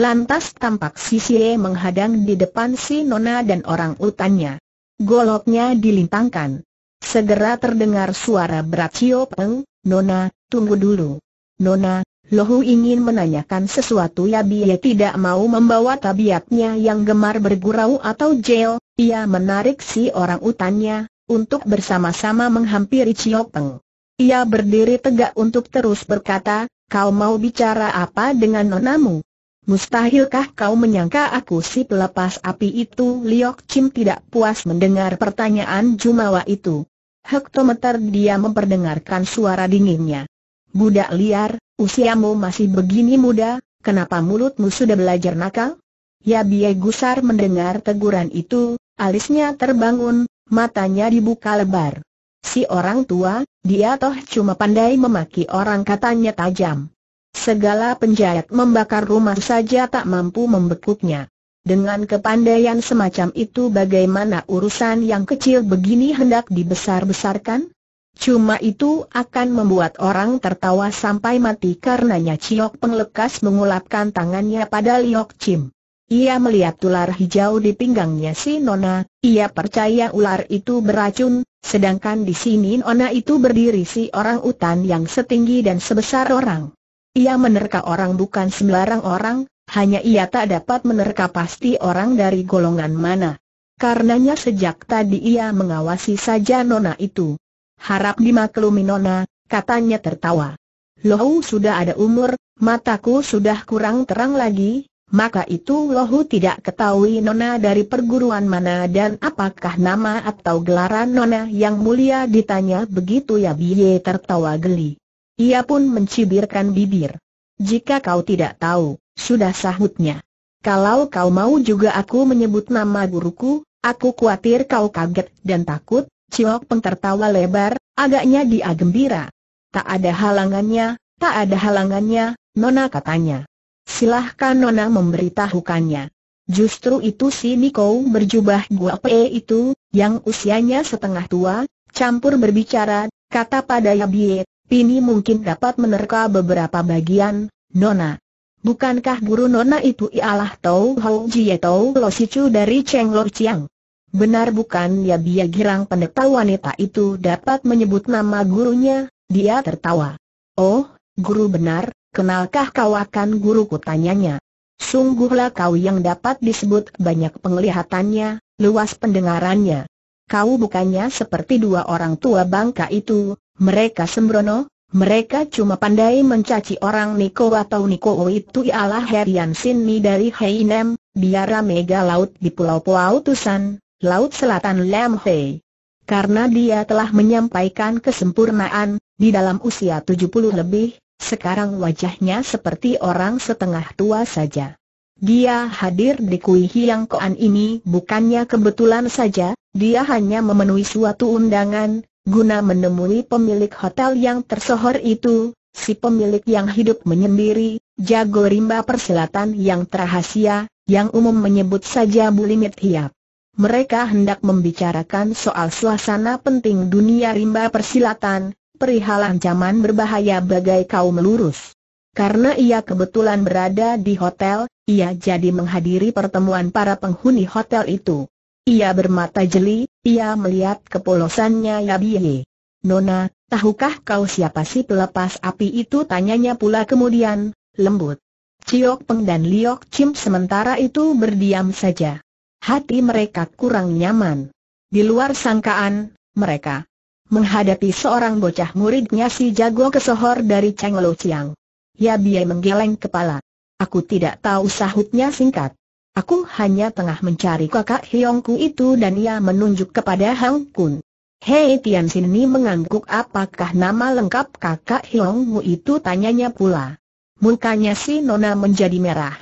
Lantas tampak si Xie menghadang di depan si Nona dan orang utannya. Goloknya dilintangkan. Segera terdengar suara berat Sio Peng, Nona, tunggu dulu. Nona, Lohu ingin menanyakan sesuatu ya biya tidak mau membawa tabiatnya yang gemar bergurau atau jail, ia menarik si orang utannya, untuk bersama-sama menghampiri Ciopeng. Ia berdiri tegak untuk terus berkata, kau mau bicara apa dengan nonamu? Mustahilkah kau menyangka aku si pelepas api itu? Liok Chim tidak puas mendengar pertanyaan Jumawa itu. Hektometer dia memperdengarkan suara dinginnya. Budak liar, Usiamu masih begini muda, kenapa mulutmu sudah belajar nakal? Ya Bie Gusar mendengar teguran itu, alisnya terbangun, matanya dibuka lebar. Si orang tua, dia toh cuma pandai memaki orang katanya tajam. Segala penjahat membakar rumah saja tak mampu membekuknya. Dengan kepandaian semacam itu bagaimana urusan yang kecil begini hendak dibesar-besarkan? Cuma itu akan membuat orang tertawa sampai mati karenanya Ciok Penglekas mengulapkan tangannya pada Liok Chim. Ia melihat ular hijau di pinggangnya si Nona, ia percaya ular itu beracun, sedangkan di sini Nona itu berdiri si orang utan yang setinggi dan sebesar orang. Ia menerka orang bukan sembarang orang, hanya ia tak dapat menerka pasti orang dari golongan mana. Karenanya sejak tadi ia mengawasi saja Nona itu. Harap dimaklumi Nona, katanya tertawa. Lohu sudah ada umur, mataku sudah kurang terang lagi, maka itu Lohu tidak ketahui Nona dari perguruan mana dan apakah nama atau gelaran Nona yang mulia ditanya begitu ya Biye tertawa geli. Ia pun mencibirkan bibir. Jika kau tidak tahu, sudah sahutnya. Kalau kau mau juga aku menyebut nama guruku, aku khawatir kau kaget dan takut, Ciok Peng tertawa lebar, agaknya dia gembira. Tak ada halangannya, tak ada halangannya, Nona katanya. Silahkan Nona memberitahukannya. Justru itu si Niko berjubah Gua Pe itu, yang usianya setengah tua, campur berbicara, kata pada Yabie, Pini mungkin dapat menerka beberapa bagian, Nona. Bukankah guru Nona itu ialah Tau Hou Jie Tau Lo Sicu dari Cheng Lo Chiang? Benar bukan ya Bia Girang pendeta wanita itu dapat menyebut nama gurunya, dia tertawa. Oh, guru benar, kenalkah kau akan guruku tanyanya. Sungguhlah kau yang dapat disebut banyak penglihatannya, luas pendengarannya. Kau bukannya seperti dua orang tua bangka itu, mereka sembrono, mereka cuma pandai mencaci orang Niko atau Niko itu ialah Herian Sinmi dari Heinem, biara mega laut di Pulau Pulau Tusan, Laut Selatan Lam Hei. Karena dia telah menyampaikan kesempurnaan, di dalam usia 70 lebih, sekarang wajahnya seperti orang setengah tua saja. Dia hadir di Kui Hiang Koan ini bukannya kebetulan saja, dia hanya memenuhi suatu undangan, guna menemui pemilik hotel yang tersohor itu, si pemilik yang hidup menyendiri, jago rimba persilatan yang terahasia, yang umum menyebut saja Bulimit Hiap. Mereka hendak membicarakan soal suasana penting dunia rimba persilatan, perihal ancaman berbahaya bagai kaum lurus. Karena ia kebetulan berada di hotel, ia jadi menghadiri pertemuan para penghuni hotel itu. Ia bermata jeli, ia melihat kepolosannya Yabie. Nona, tahukah kau siapa si pelepas api itu? Tanyanya pula kemudian, lembut. Ciok Peng dan Liok Chim sementara itu berdiam saja hati mereka kurang nyaman. Di luar sangkaan, mereka menghadapi seorang bocah muridnya si jago kesohor dari Cheng Lo Chiang. Ya Bie menggeleng kepala. Aku tidak tahu sahutnya singkat. Aku hanya tengah mencari kakak Hiongku itu dan ia menunjuk kepada Hang Kun. Hei Tian Sini mengangguk apakah nama lengkap kakak Hiongmu itu tanyanya pula. Mukanya si Nona menjadi merah.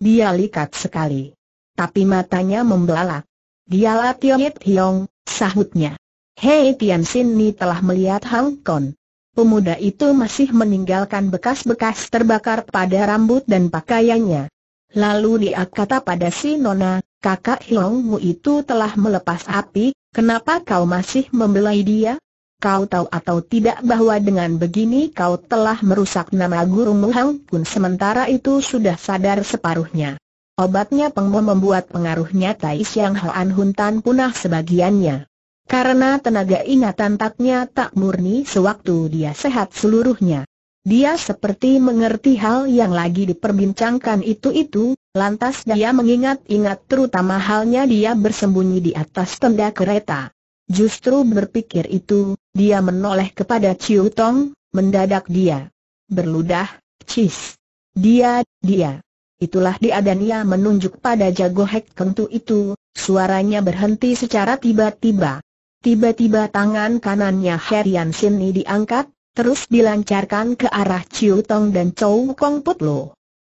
Dia likat sekali tapi matanya membelalak. Dialah Tionyet Hiong, sahutnya. Hei Tian Sin Ni telah melihat Hang Kon. Pemuda itu masih meninggalkan bekas-bekas terbakar pada rambut dan pakaiannya. Lalu dia kata pada si Nona, kakak Mu itu telah melepas api, kenapa kau masih membelai dia? Kau tahu atau tidak bahwa dengan begini kau telah merusak nama gurumu Hang Kun sementara itu sudah sadar separuhnya. Obatnya Pengmo membuat pengaruhnya Tai Siang Hoan Hun punah sebagiannya. Karena tenaga ingatan taknya tak murni sewaktu dia sehat seluruhnya. Dia seperti mengerti hal yang lagi diperbincangkan itu-itu, lantas dia mengingat-ingat terutama halnya dia bersembunyi di atas tenda kereta. Justru berpikir itu, dia menoleh kepada Ciu Tong, mendadak dia berludah, cis. Dia, dia. Itulah dia dan ia menunjuk pada jago Hek kentu itu, suaranya berhenti secara tiba-tiba. Tiba-tiba tangan kanannya Herian Sini diangkat, terus dilancarkan ke arah Chiu Tong dan Chou Kong Put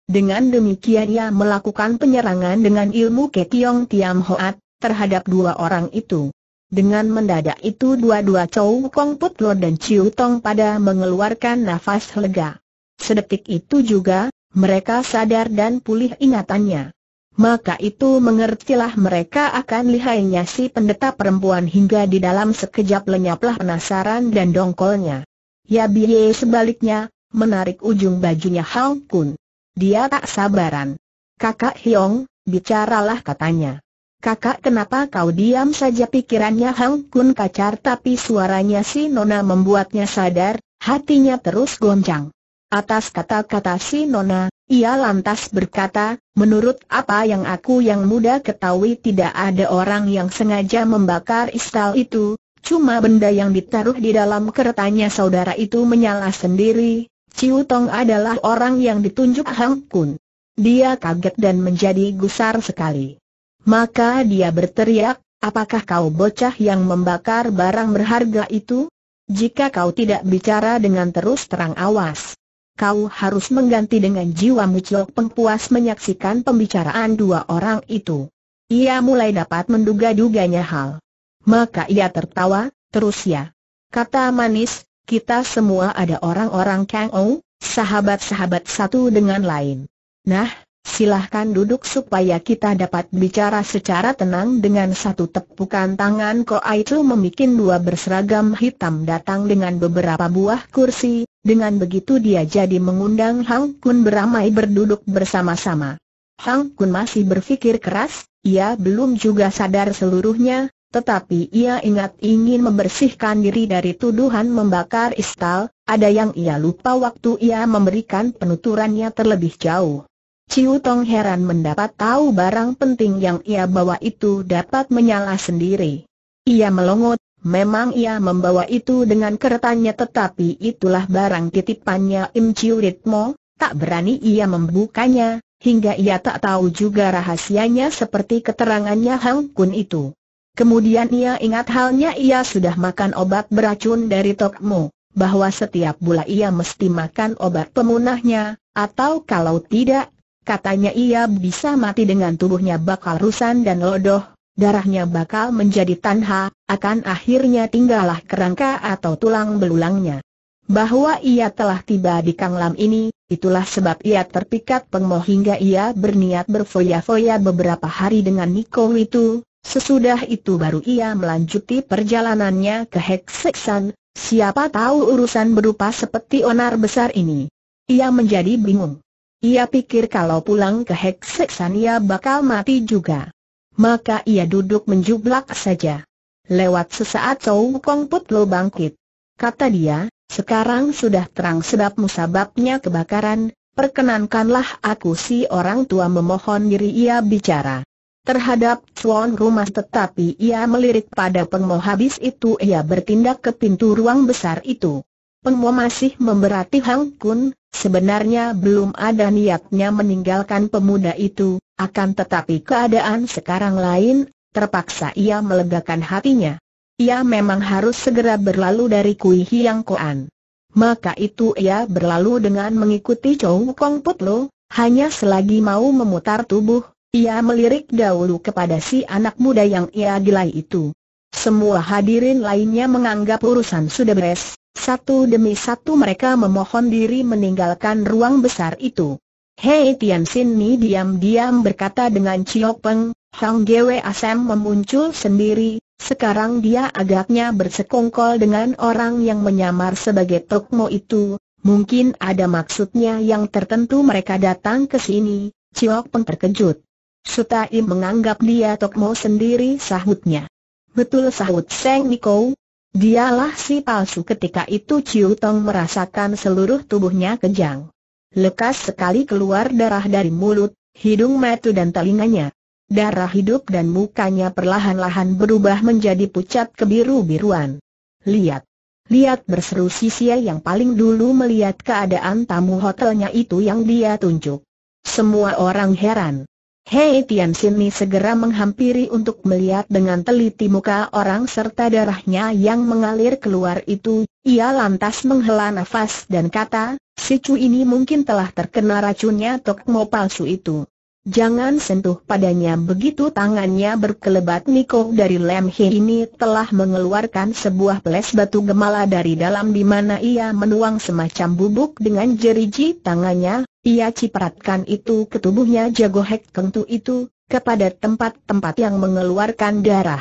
Dengan demikian ia melakukan penyerangan dengan ilmu Ke Tiong Tiam Hoat, terhadap dua orang itu. Dengan mendadak itu dua-dua Chou Kong Put dan Chiu Tong pada mengeluarkan nafas lega. Sedetik itu juga, mereka sadar dan pulih ingatannya. Maka itu mengertilah mereka akan lihainya si pendeta perempuan hingga di dalam sekejap lenyaplah penasaran dan dongkolnya. Ya biye sebaliknya, menarik ujung bajunya Hao Kun. Dia tak sabaran. Kakak Hiong, bicaralah katanya. Kakak kenapa kau diam saja pikirannya Hang Kun kacar tapi suaranya si Nona membuatnya sadar, hatinya terus goncang. Atas kata-kata si Nona, ia lantas berkata, menurut apa yang aku yang muda ketahui tidak ada orang yang sengaja membakar istal itu, cuma benda yang ditaruh di dalam keretanya saudara itu menyala sendiri, Ciu Tong adalah orang yang ditunjuk Hang Kun. Dia kaget dan menjadi gusar sekali. Maka dia berteriak, apakah kau bocah yang membakar barang berharga itu? Jika kau tidak bicara dengan terus terang awas kau harus mengganti dengan jiwa Ciok pengpuas menyaksikan pembicaraan dua orang itu. Ia mulai dapat menduga-duganya hal. Maka ia tertawa, terus ya. Kata manis, kita semua ada orang-orang Kang Ou, sahabat-sahabat satu dengan lain. Nah, silahkan duduk supaya kita dapat bicara secara tenang dengan satu tepukan tangan Ko Aitu memikin dua berseragam hitam datang dengan beberapa buah kursi, dengan begitu dia jadi mengundang Hang Kun beramai berduduk bersama-sama. Hang Kun masih berfikir keras, ia belum juga sadar seluruhnya, tetapi ia ingat ingin membersihkan diri dari tuduhan membakar istal, ada yang ia lupa waktu ia memberikan penuturannya terlebih jauh. Ciu Tong heran mendapat tahu barang penting yang ia bawa itu dapat menyala sendiri. Ia melongot, Memang ia membawa itu dengan keretanya tetapi itulah barang titipannya Im Chiu Ritmo, tak berani ia membukanya, hingga ia tak tahu juga rahasianya seperti keterangannya Hang Kun itu. Kemudian ia ingat halnya ia sudah makan obat beracun dari Tok Mu, bahwa setiap bulan ia mesti makan obat pemunahnya, atau kalau tidak, katanya ia bisa mati dengan tubuhnya bakal rusan dan lodoh, darahnya bakal menjadi tanha, akan akhirnya tinggallah kerangka atau tulang belulangnya. Bahwa ia telah tiba di Kanglam ini, itulah sebab ia terpikat pengoh hingga ia berniat berfoya-foya beberapa hari dengan Niko itu, sesudah itu baru ia melanjuti perjalanannya ke Hekseksan, siapa tahu urusan berupa seperti onar besar ini. Ia menjadi bingung. Ia pikir kalau pulang ke Hekseksan ia bakal mati juga maka ia duduk menjublak saja. Lewat sesaat Chow Kong Put Lo bangkit. Kata dia, sekarang sudah terang sebab musababnya kebakaran, perkenankanlah aku si orang tua memohon diri ia bicara. Terhadap Chuan rumah tetapi ia melirik pada pengoh itu ia bertindak ke pintu ruang besar itu. Pengmo masih memberati Hang Kun, sebenarnya belum ada niatnya meninggalkan pemuda itu, akan tetapi keadaan sekarang lain, terpaksa ia melegakan hatinya. Ia memang harus segera berlalu dari Kui Hiang Koan. Maka itu ia berlalu dengan mengikuti Chow Kong Put hanya selagi mau memutar tubuh, ia melirik dahulu kepada si anak muda yang ia gilai itu. Semua hadirin lainnya menganggap urusan sudah beres, satu demi satu mereka memohon diri meninggalkan ruang besar itu. Hei Tian Sin Mi diam-diam berkata dengan Chiok Peng, Hang Gwe Asem memuncul sendiri, sekarang dia agaknya bersekongkol dengan orang yang menyamar sebagai Tok Mo itu, mungkin ada maksudnya yang tertentu mereka datang ke sini, Chiok Peng terkejut. Sutai menganggap dia Tok Mo sendiri sahutnya. Betul sahut Seng Niko, Dialah si palsu ketika itu Ciu Tong merasakan seluruh tubuhnya kejang. Lekas sekali keluar darah dari mulut, hidung mata dan telinganya. Darah hidup dan mukanya perlahan-lahan berubah menjadi pucat kebiru-biruan. Lihat. Lihat berseru Sisia yang paling dulu melihat keadaan tamu hotelnya itu yang dia tunjuk. Semua orang heran. Hei Tian Sini segera menghampiri untuk melihat dengan teliti muka orang serta darahnya yang mengalir keluar itu, ia lantas menghela nafas dan kata, si Cu ini mungkin telah terkena racunnya tokmo palsu itu. Jangan sentuh padanya begitu tangannya berkelebat Niko dari lem He ini telah mengeluarkan sebuah peles batu gemala dari dalam di mana ia menuang semacam bubuk dengan jeriji tangannya ia cipratkan itu ke tubuhnya jago Hek Kengtu itu, kepada tempat-tempat yang mengeluarkan darah.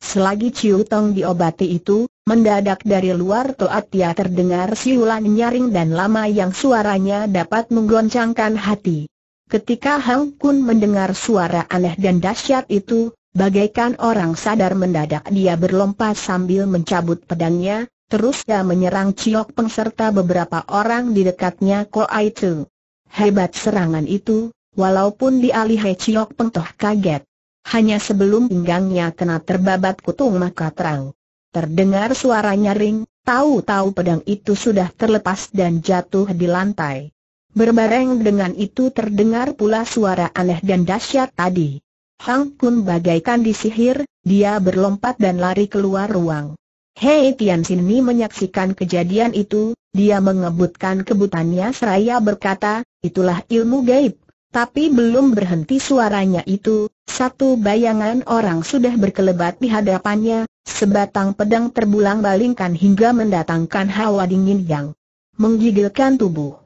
Selagi Ciu Tong diobati itu, mendadak dari luar Toat ia terdengar siulan nyaring dan lama yang suaranya dapat menggoncangkan hati. Ketika Hang Kun mendengar suara aneh dan dahsyat itu, bagaikan orang sadar mendadak dia berlompat sambil mencabut pedangnya, terus dia menyerang Ciok Peng serta beberapa orang di dekatnya ko Tu. Hebat serangan itu, walaupun di alih He Chiok kaget. Hanya sebelum pinggangnya kena terbabat kutung maka terang. Terdengar suara nyaring, tahu-tahu pedang itu sudah terlepas dan jatuh di lantai. Berbareng dengan itu terdengar pula suara aneh dan dahsyat tadi. Hang Kun bagaikan disihir, dia berlompat dan lari keluar ruang. Hei Tianxin Ni menyaksikan kejadian itu, dia mengebutkan kebutannya seraya berkata, itulah ilmu gaib. Tapi belum berhenti suaranya itu, satu bayangan orang sudah berkelebat di hadapannya, sebatang pedang terbulang balingkan hingga mendatangkan hawa dingin yang menggigilkan tubuh.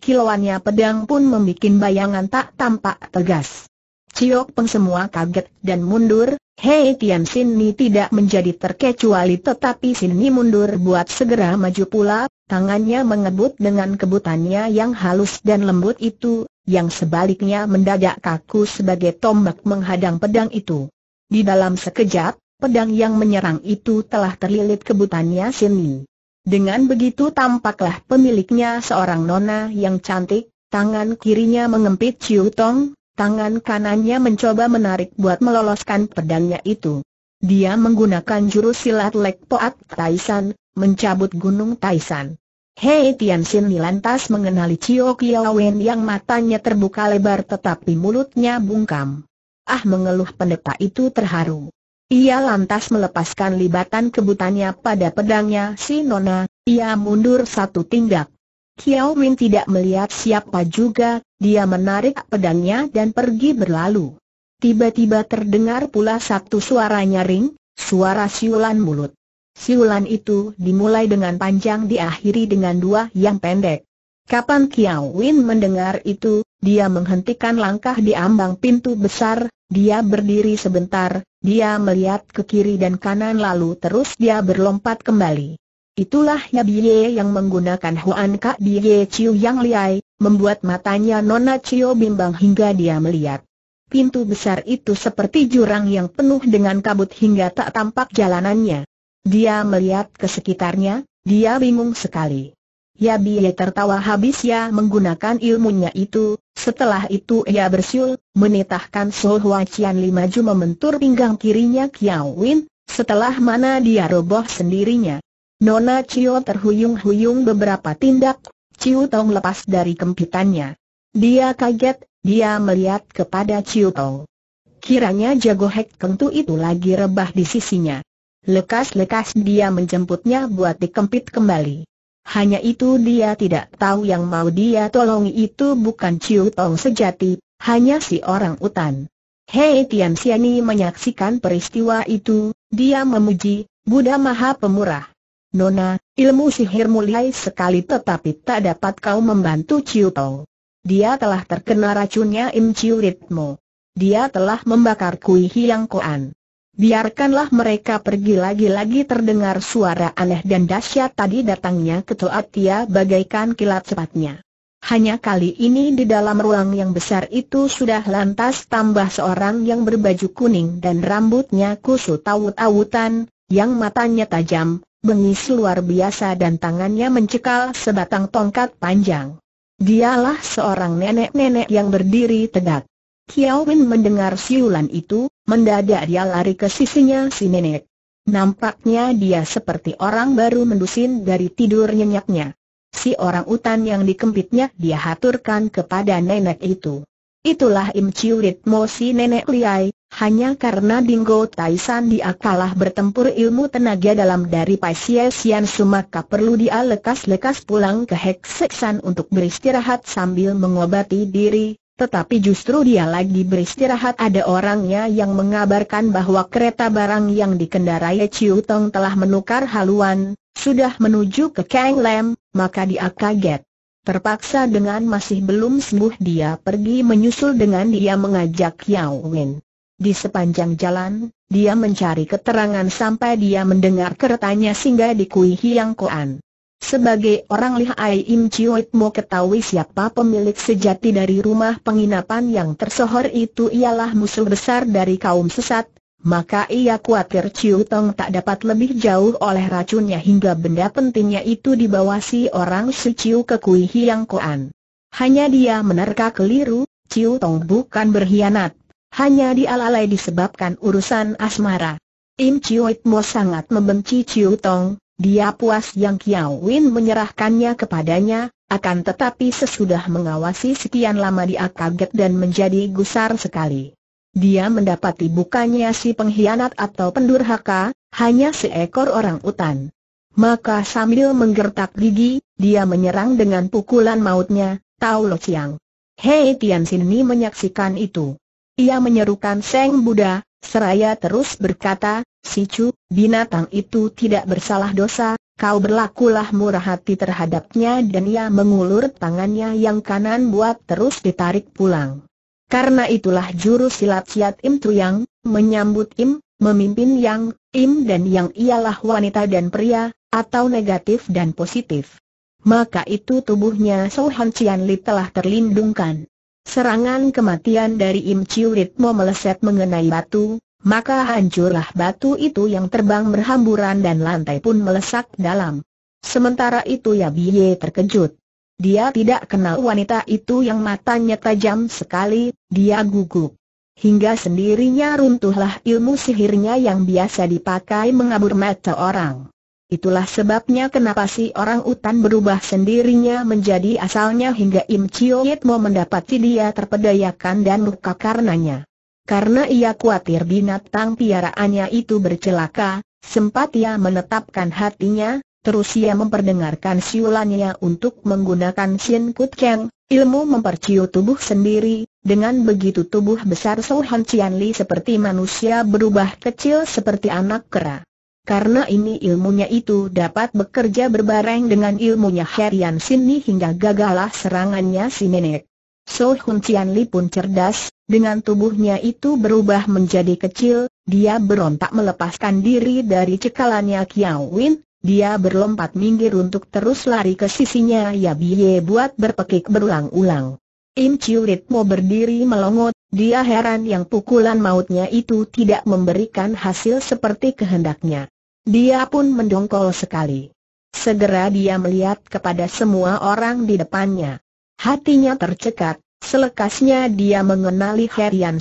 Kilauannya pedang pun membuat bayangan tak tampak tegas. Ciok Peng semua kaget dan mundur, Hei Tian Sin Ni tidak menjadi terkecuali tetapi Sin Ni mundur buat segera maju pula, tangannya mengebut dengan kebutannya yang halus dan lembut itu, yang sebaliknya mendadak kaku sebagai tombak menghadang pedang itu. Di dalam sekejap, pedang yang menyerang itu telah terlilit kebutannya Sin Ni. Dengan begitu tampaklah pemiliknya seorang nona yang cantik, tangan kirinya mengempit Ciu Tong, Tangan kanannya mencoba menarik buat meloloskan pedangnya itu. Dia menggunakan jurus silat Lek Poat Taisan, mencabut gunung Taisan. Hei Tian Li lantas mengenali Cio Wen yang matanya terbuka lebar tetapi mulutnya bungkam. Ah mengeluh pendeta itu terharu. Ia lantas melepaskan libatan kebutannya pada pedangnya si Nona, ia mundur satu tindak. Kiao Win tidak melihat siapa juga, dia menarik pedangnya dan pergi berlalu. Tiba-tiba terdengar pula satu suara nyaring, suara siulan mulut. Siulan itu dimulai dengan panjang diakhiri dengan dua yang pendek. Kapan Kiao Win mendengar itu, dia menghentikan langkah di ambang pintu besar, dia berdiri sebentar, dia melihat ke kiri dan kanan lalu terus dia berlompat kembali. Itulah Yabiye yang menggunakan Huan Kak Biye Chiu Yang Liai, membuat matanya Nona Chiu bimbang hingga dia melihat. Pintu besar itu seperti jurang yang penuh dengan kabut hingga tak tampak jalanannya. Dia melihat ke sekitarnya, dia bingung sekali. Yabiye tertawa habis ya menggunakan ilmunya itu, setelah itu ia bersiul, menitahkan Soh Hua Lima Li maju membentur pinggang kirinya Kiao Win, setelah mana dia roboh sendirinya. Nona Cio terhuyung-huyung beberapa tindak, Ciu Tong lepas dari kempitannya. Dia kaget, dia melihat kepada Ciu Tong. Kiranya jago hek kentu itu lagi rebah di sisinya. Lekas-lekas dia menjemputnya buat dikempit kembali. Hanya itu dia tidak tahu yang mau dia tolongi itu bukan Ciu Tong sejati, hanya si orang utan. Hei Tian Siani menyaksikan peristiwa itu, dia memuji, Buddha Maha Pemurah. Nona, ilmu sihir mulai sekali tetapi tak dapat kau membantu Ciu Tong. Dia telah terkena racunnya Im Ciu Ritmo. Dia telah membakar Kui Hiang Koan. Biarkanlah mereka pergi lagi-lagi terdengar suara aneh dan dahsyat tadi datangnya ketua Tia bagaikan kilat cepatnya. Hanya kali ini di dalam ruang yang besar itu sudah lantas tambah seorang yang berbaju kuning dan rambutnya kusut awut-awutan, yang matanya tajam, bengis luar biasa dan tangannya mencekal sebatang tongkat panjang. Dialah seorang nenek-nenek yang berdiri tegak. Kiao Win mendengar siulan itu, mendadak dia lari ke sisinya si nenek. Nampaknya dia seperti orang baru mendusin dari tidur nyenyaknya. Si orang utan yang dikempitnya dia haturkan kepada nenek itu. Itulah Im Chiu Ritmo si nenek liai, hanya karena Dingo Taisan dia kalah bertempur ilmu tenaga dalam dari Pai Sian Sumaka perlu dia lekas-lekas pulang ke Hek Seksan untuk beristirahat sambil mengobati diri, tetapi justru dia lagi beristirahat ada orangnya yang mengabarkan bahwa kereta barang yang dikendarai Chiu Tong telah menukar haluan, sudah menuju ke Kang Lam, maka dia kaget. Terpaksa dengan masih belum sembuh dia pergi menyusul dengan dia mengajak Yao Wen. Di sepanjang jalan, dia mencari keterangan sampai dia mendengar keretanya singgah di Kui Hiang Koan. Sebagai orang lihai Im Chiuit mau ketahui siapa pemilik sejati dari rumah penginapan yang tersohor itu ialah musuh besar dari kaum sesat, maka ia khawatir Chiu Tong tak dapat lebih jauh oleh racunnya hingga benda pentingnya itu dibawa si orang si Chiu ke Kui Hiang Koan. Hanya dia menerka keliru, Chiu Tong bukan berkhianat. Hanya dialalai disebabkan urusan asmara. Im Chiu Mo sangat membenci Chiu Tong, dia puas yang Kiao Win menyerahkannya kepadanya, akan tetapi sesudah mengawasi sekian lama dia kaget dan menjadi gusar sekali. Dia mendapati bukannya si pengkhianat atau pendurhaka, hanya seekor orang utan. Maka sambil menggertak gigi, dia menyerang dengan pukulan mautnya, Tau Lo Chiang. Hei Tian Sin Ni menyaksikan itu. Ia menyerukan Seng Buddha, seraya terus berkata, Sicu, binatang itu tidak bersalah dosa, kau berlakulah murah hati terhadapnya dan ia mengulur tangannya yang kanan buat terus ditarik pulang. Karena itulah juru silat Siat Im Yang, menyambut Im, memimpin Yang, Im dan Yang ialah wanita dan pria, atau negatif dan positif. Maka itu tubuhnya Sohan Cianli telah terlindungkan. Serangan kematian dari Im Chiu meleset mengenai batu, maka hancurlah batu itu yang terbang berhamburan dan lantai pun melesak dalam. Sementara itu Ya Biye terkejut. Dia tidak kenal wanita itu yang matanya tajam sekali, dia gugup. Hingga sendirinya runtuhlah ilmu sihirnya yang biasa dipakai mengabur mata orang. Itulah sebabnya kenapa si orang utan berubah sendirinya menjadi asalnya hingga Im Chiu Yit mau mendapati dia terpedayakan dan luka karenanya. Karena ia khawatir binatang piaraannya itu bercelaka, sempat ia menetapkan hatinya, terus ia memperdengarkan siulannya untuk menggunakan Sin Kut Keng, ilmu memperciu tubuh sendiri, dengan begitu tubuh besar Sohan Li seperti manusia berubah kecil seperti anak kera karena ini ilmunya itu dapat bekerja berbareng dengan ilmunya Herian Sini hingga gagalah serangannya si nenek. So Hun Cian Li pun cerdas, dengan tubuhnya itu berubah menjadi kecil, dia berontak melepaskan diri dari cekalannya Kiao Win, dia berlompat minggir untuk terus lari ke sisinya Ya Biye buat berpekik berulang-ulang. Im Chiu mau berdiri melongot, dia heran yang pukulan mautnya itu tidak memberikan hasil seperti kehendaknya. Dia pun mendongkol sekali. Segera dia melihat kepada semua orang di depannya. Hatinya tercekat, selekasnya dia mengenali Herian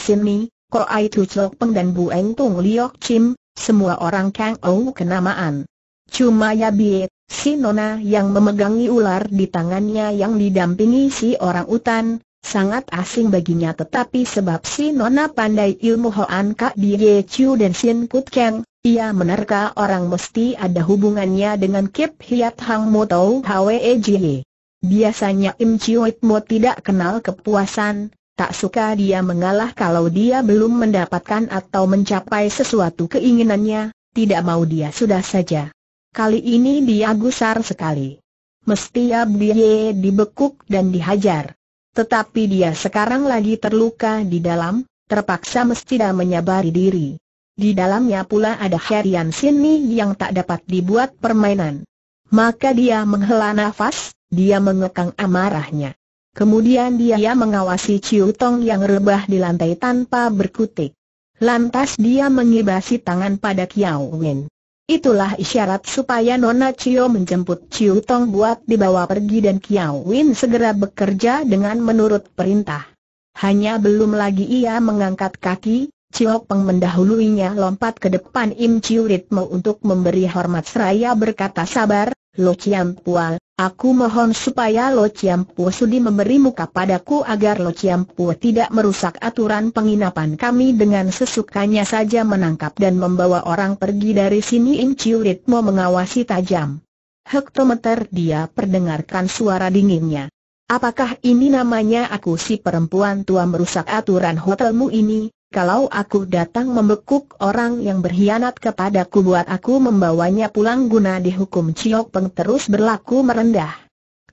Ko Ai Tu Chok Peng dan Bu Eng Tung Liok Chim, semua orang Kang Ou kenamaan. Cuma ya biet, si Nona yang memegangi ular di tangannya yang didampingi si orang utan, sangat asing baginya tetapi sebab si Nona pandai ilmu Hoan Kak Bie Chiu dan Sin Kut Kang, ia menerka orang mesti ada hubungannya dengan Kip Hiat Hang Mo Tau Hwe Jie. Biasanya Im Chiuit Mo tidak kenal kepuasan, tak suka dia mengalah kalau dia belum mendapatkan atau mencapai sesuatu keinginannya, tidak mau dia sudah saja. Kali ini dia gusar sekali. Mesti Abdiye dibekuk dan dihajar. Tetapi dia sekarang lagi terluka di dalam, terpaksa mesti dah menyabari diri. Di dalamnya pula ada Herian Sini yang tak dapat dibuat permainan. Maka dia menghela nafas, dia mengekang amarahnya. Kemudian dia mengawasi Ciu Tong yang rebah di lantai tanpa berkutik. Lantas dia mengibasi tangan pada Kiao Wen. Itulah isyarat supaya Nona Cio menjemput Ciu Tong buat dibawa pergi dan Kiao Wen segera bekerja dengan menurut perintah. Hanya belum lagi ia mengangkat kaki, Chiok Peng mendahuluinya lompat ke depan Im Chiu Ritmo untuk memberi hormat seraya berkata sabar, Lo Chiam Pual, aku mohon supaya Lo Chiam Pua sudi memberi muka padaku agar Lo Chiam Pua tidak merusak aturan penginapan kami dengan sesukanya saja menangkap dan membawa orang pergi dari sini Im Chiu Ritmo mengawasi tajam. Hektometer dia perdengarkan suara dinginnya. Apakah ini namanya aku si perempuan tua merusak aturan hotelmu ini? kalau aku datang membekuk orang yang berkhianat kepadaku buat aku membawanya pulang guna dihukum Ciok Peng terus berlaku merendah.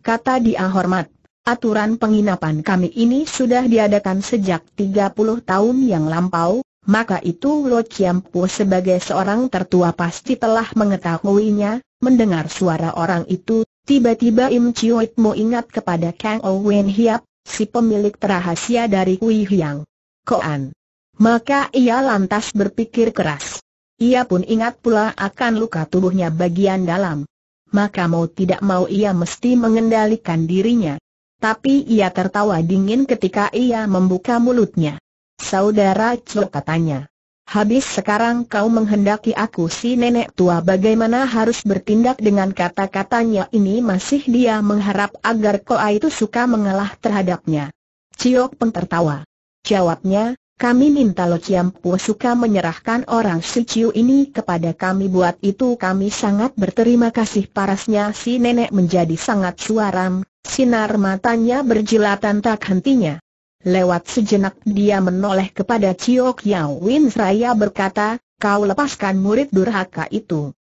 Kata dia hormat, aturan penginapan kami ini sudah diadakan sejak 30 tahun yang lampau, maka itu Lo Po sebagai seorang tertua pasti telah mengetahuinya, mendengar suara orang itu, tiba-tiba Im Chiok Mo ingat kepada Kang Owen oh Hiap, si pemilik rahasia dari Kui Hiang. Koan. Maka ia lantas berpikir keras. Ia pun ingat pula akan luka tubuhnya bagian dalam. Maka mau tidak mau ia mesti mengendalikan dirinya. Tapi ia tertawa dingin ketika ia membuka mulutnya. Saudara Cuk katanya. Habis sekarang kau menghendaki aku si nenek tua bagaimana harus bertindak dengan kata-katanya ini masih dia mengharap agar Koa itu suka mengalah terhadapnya. Ciok pun tertawa. Jawabnya, kami minta Lo Chiam Pu suka menyerahkan orang si Ciu ini kepada kami buat itu kami sangat berterima kasih parasnya si nenek menjadi sangat suaram, sinar matanya berjilatan tak hentinya. Lewat sejenak dia menoleh kepada Ciok Kiao Win seraya berkata, kau lepaskan murid durhaka itu.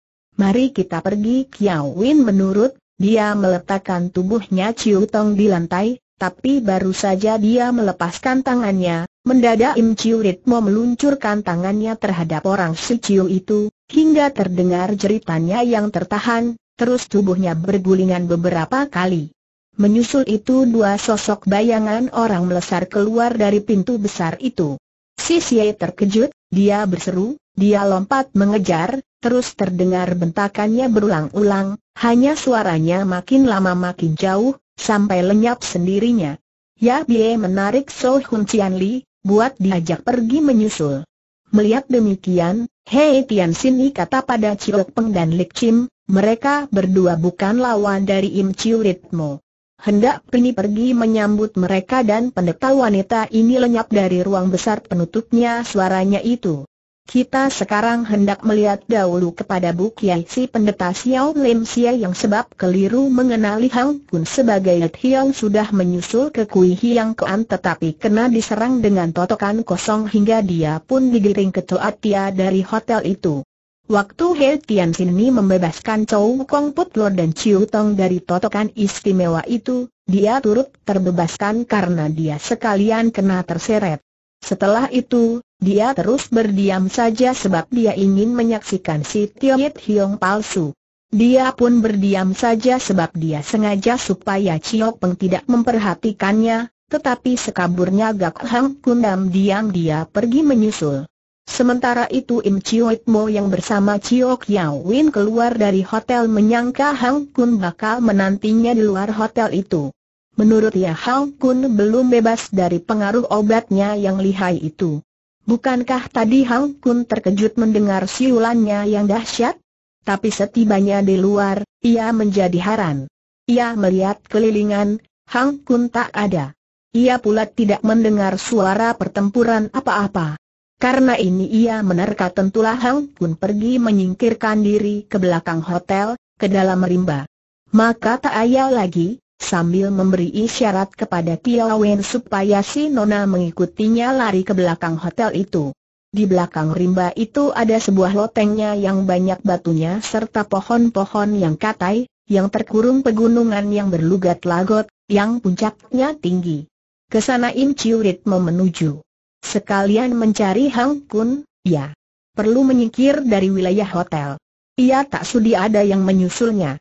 Mari kita pergi Kiao Win menurut, dia meletakkan tubuhnya Ciu Tong di lantai, tapi baru saja dia melepaskan tangannya, Mendadak Im Chiu Ritmo meluncurkan tangannya terhadap orang Si Chiu itu, hingga terdengar jeritannya yang tertahan, terus tubuhnya bergulingan beberapa kali. Menyusul itu dua sosok bayangan orang melesar keluar dari pintu besar itu. Si Xie terkejut, dia berseru, dia lompat mengejar, terus terdengar bentakannya berulang-ulang, hanya suaranya makin lama makin jauh, sampai lenyap sendirinya. Ya Bie menarik So Hun Cian Li, buat diajak pergi menyusul. Melihat demikian, Hei Tian Sini kata pada Chiu Peng dan Lik Chim, mereka berdua bukan lawan dari Im Chiu Ritmo. Hendak Pini pergi menyambut mereka dan pendeta wanita ini lenyap dari ruang besar penutupnya suaranya itu. Kita sekarang hendak melihat dahulu kepada Bu Kiai si pendeta Xiao Lim Sia yang sebab keliru mengenali Hang Kun sebagai Hiong sudah menyusul ke Kui Hiang Kuan tetapi kena diserang dengan totokan kosong hingga dia pun digiring ke Tia dari hotel itu. Waktu He Tian Sini membebaskan Chow Kong Put dan Chiu Tong dari totokan istimewa itu, dia turut terbebaskan karena dia sekalian kena terseret. Setelah itu, dia terus berdiam saja sebab dia ingin menyaksikan si Yit Hiong palsu. Dia pun berdiam saja sebab dia sengaja supaya Chiok Peng tidak memperhatikannya, tetapi sekaburnya Gak Hang Kundam diam-dia pergi menyusul. Sementara itu Im Chiok Mo yang bersama Chiok Yao Win keluar dari hotel menyangka Hang Kun bakal menantinya di luar hotel itu. Menurut Ya Hang Kun belum bebas dari pengaruh obatnya yang lihai itu. Bukankah tadi Hang Kun terkejut mendengar siulannya yang dahsyat? Tapi setibanya di luar, ia menjadi heran. Ia melihat kelilingan, Hang Kun tak ada. Ia pula tidak mendengar suara pertempuran apa-apa. Karena ini ia menerka tentulah Hang Kun pergi menyingkirkan diri ke belakang hotel, ke dalam rimba. Maka tak ayal lagi, sambil memberi isyarat kepada Tiao Wen supaya si Nona mengikutinya lari ke belakang hotel itu. Di belakang rimba itu ada sebuah lotengnya yang banyak batunya serta pohon-pohon yang katai, yang terkurung pegunungan yang berlugat lagot, yang puncaknya tinggi. Kesana Im Chiu Ritme menuju. Sekalian mencari Hang Kun, ya. Perlu menyingkir dari wilayah hotel. Ia tak sudi ada yang menyusulnya.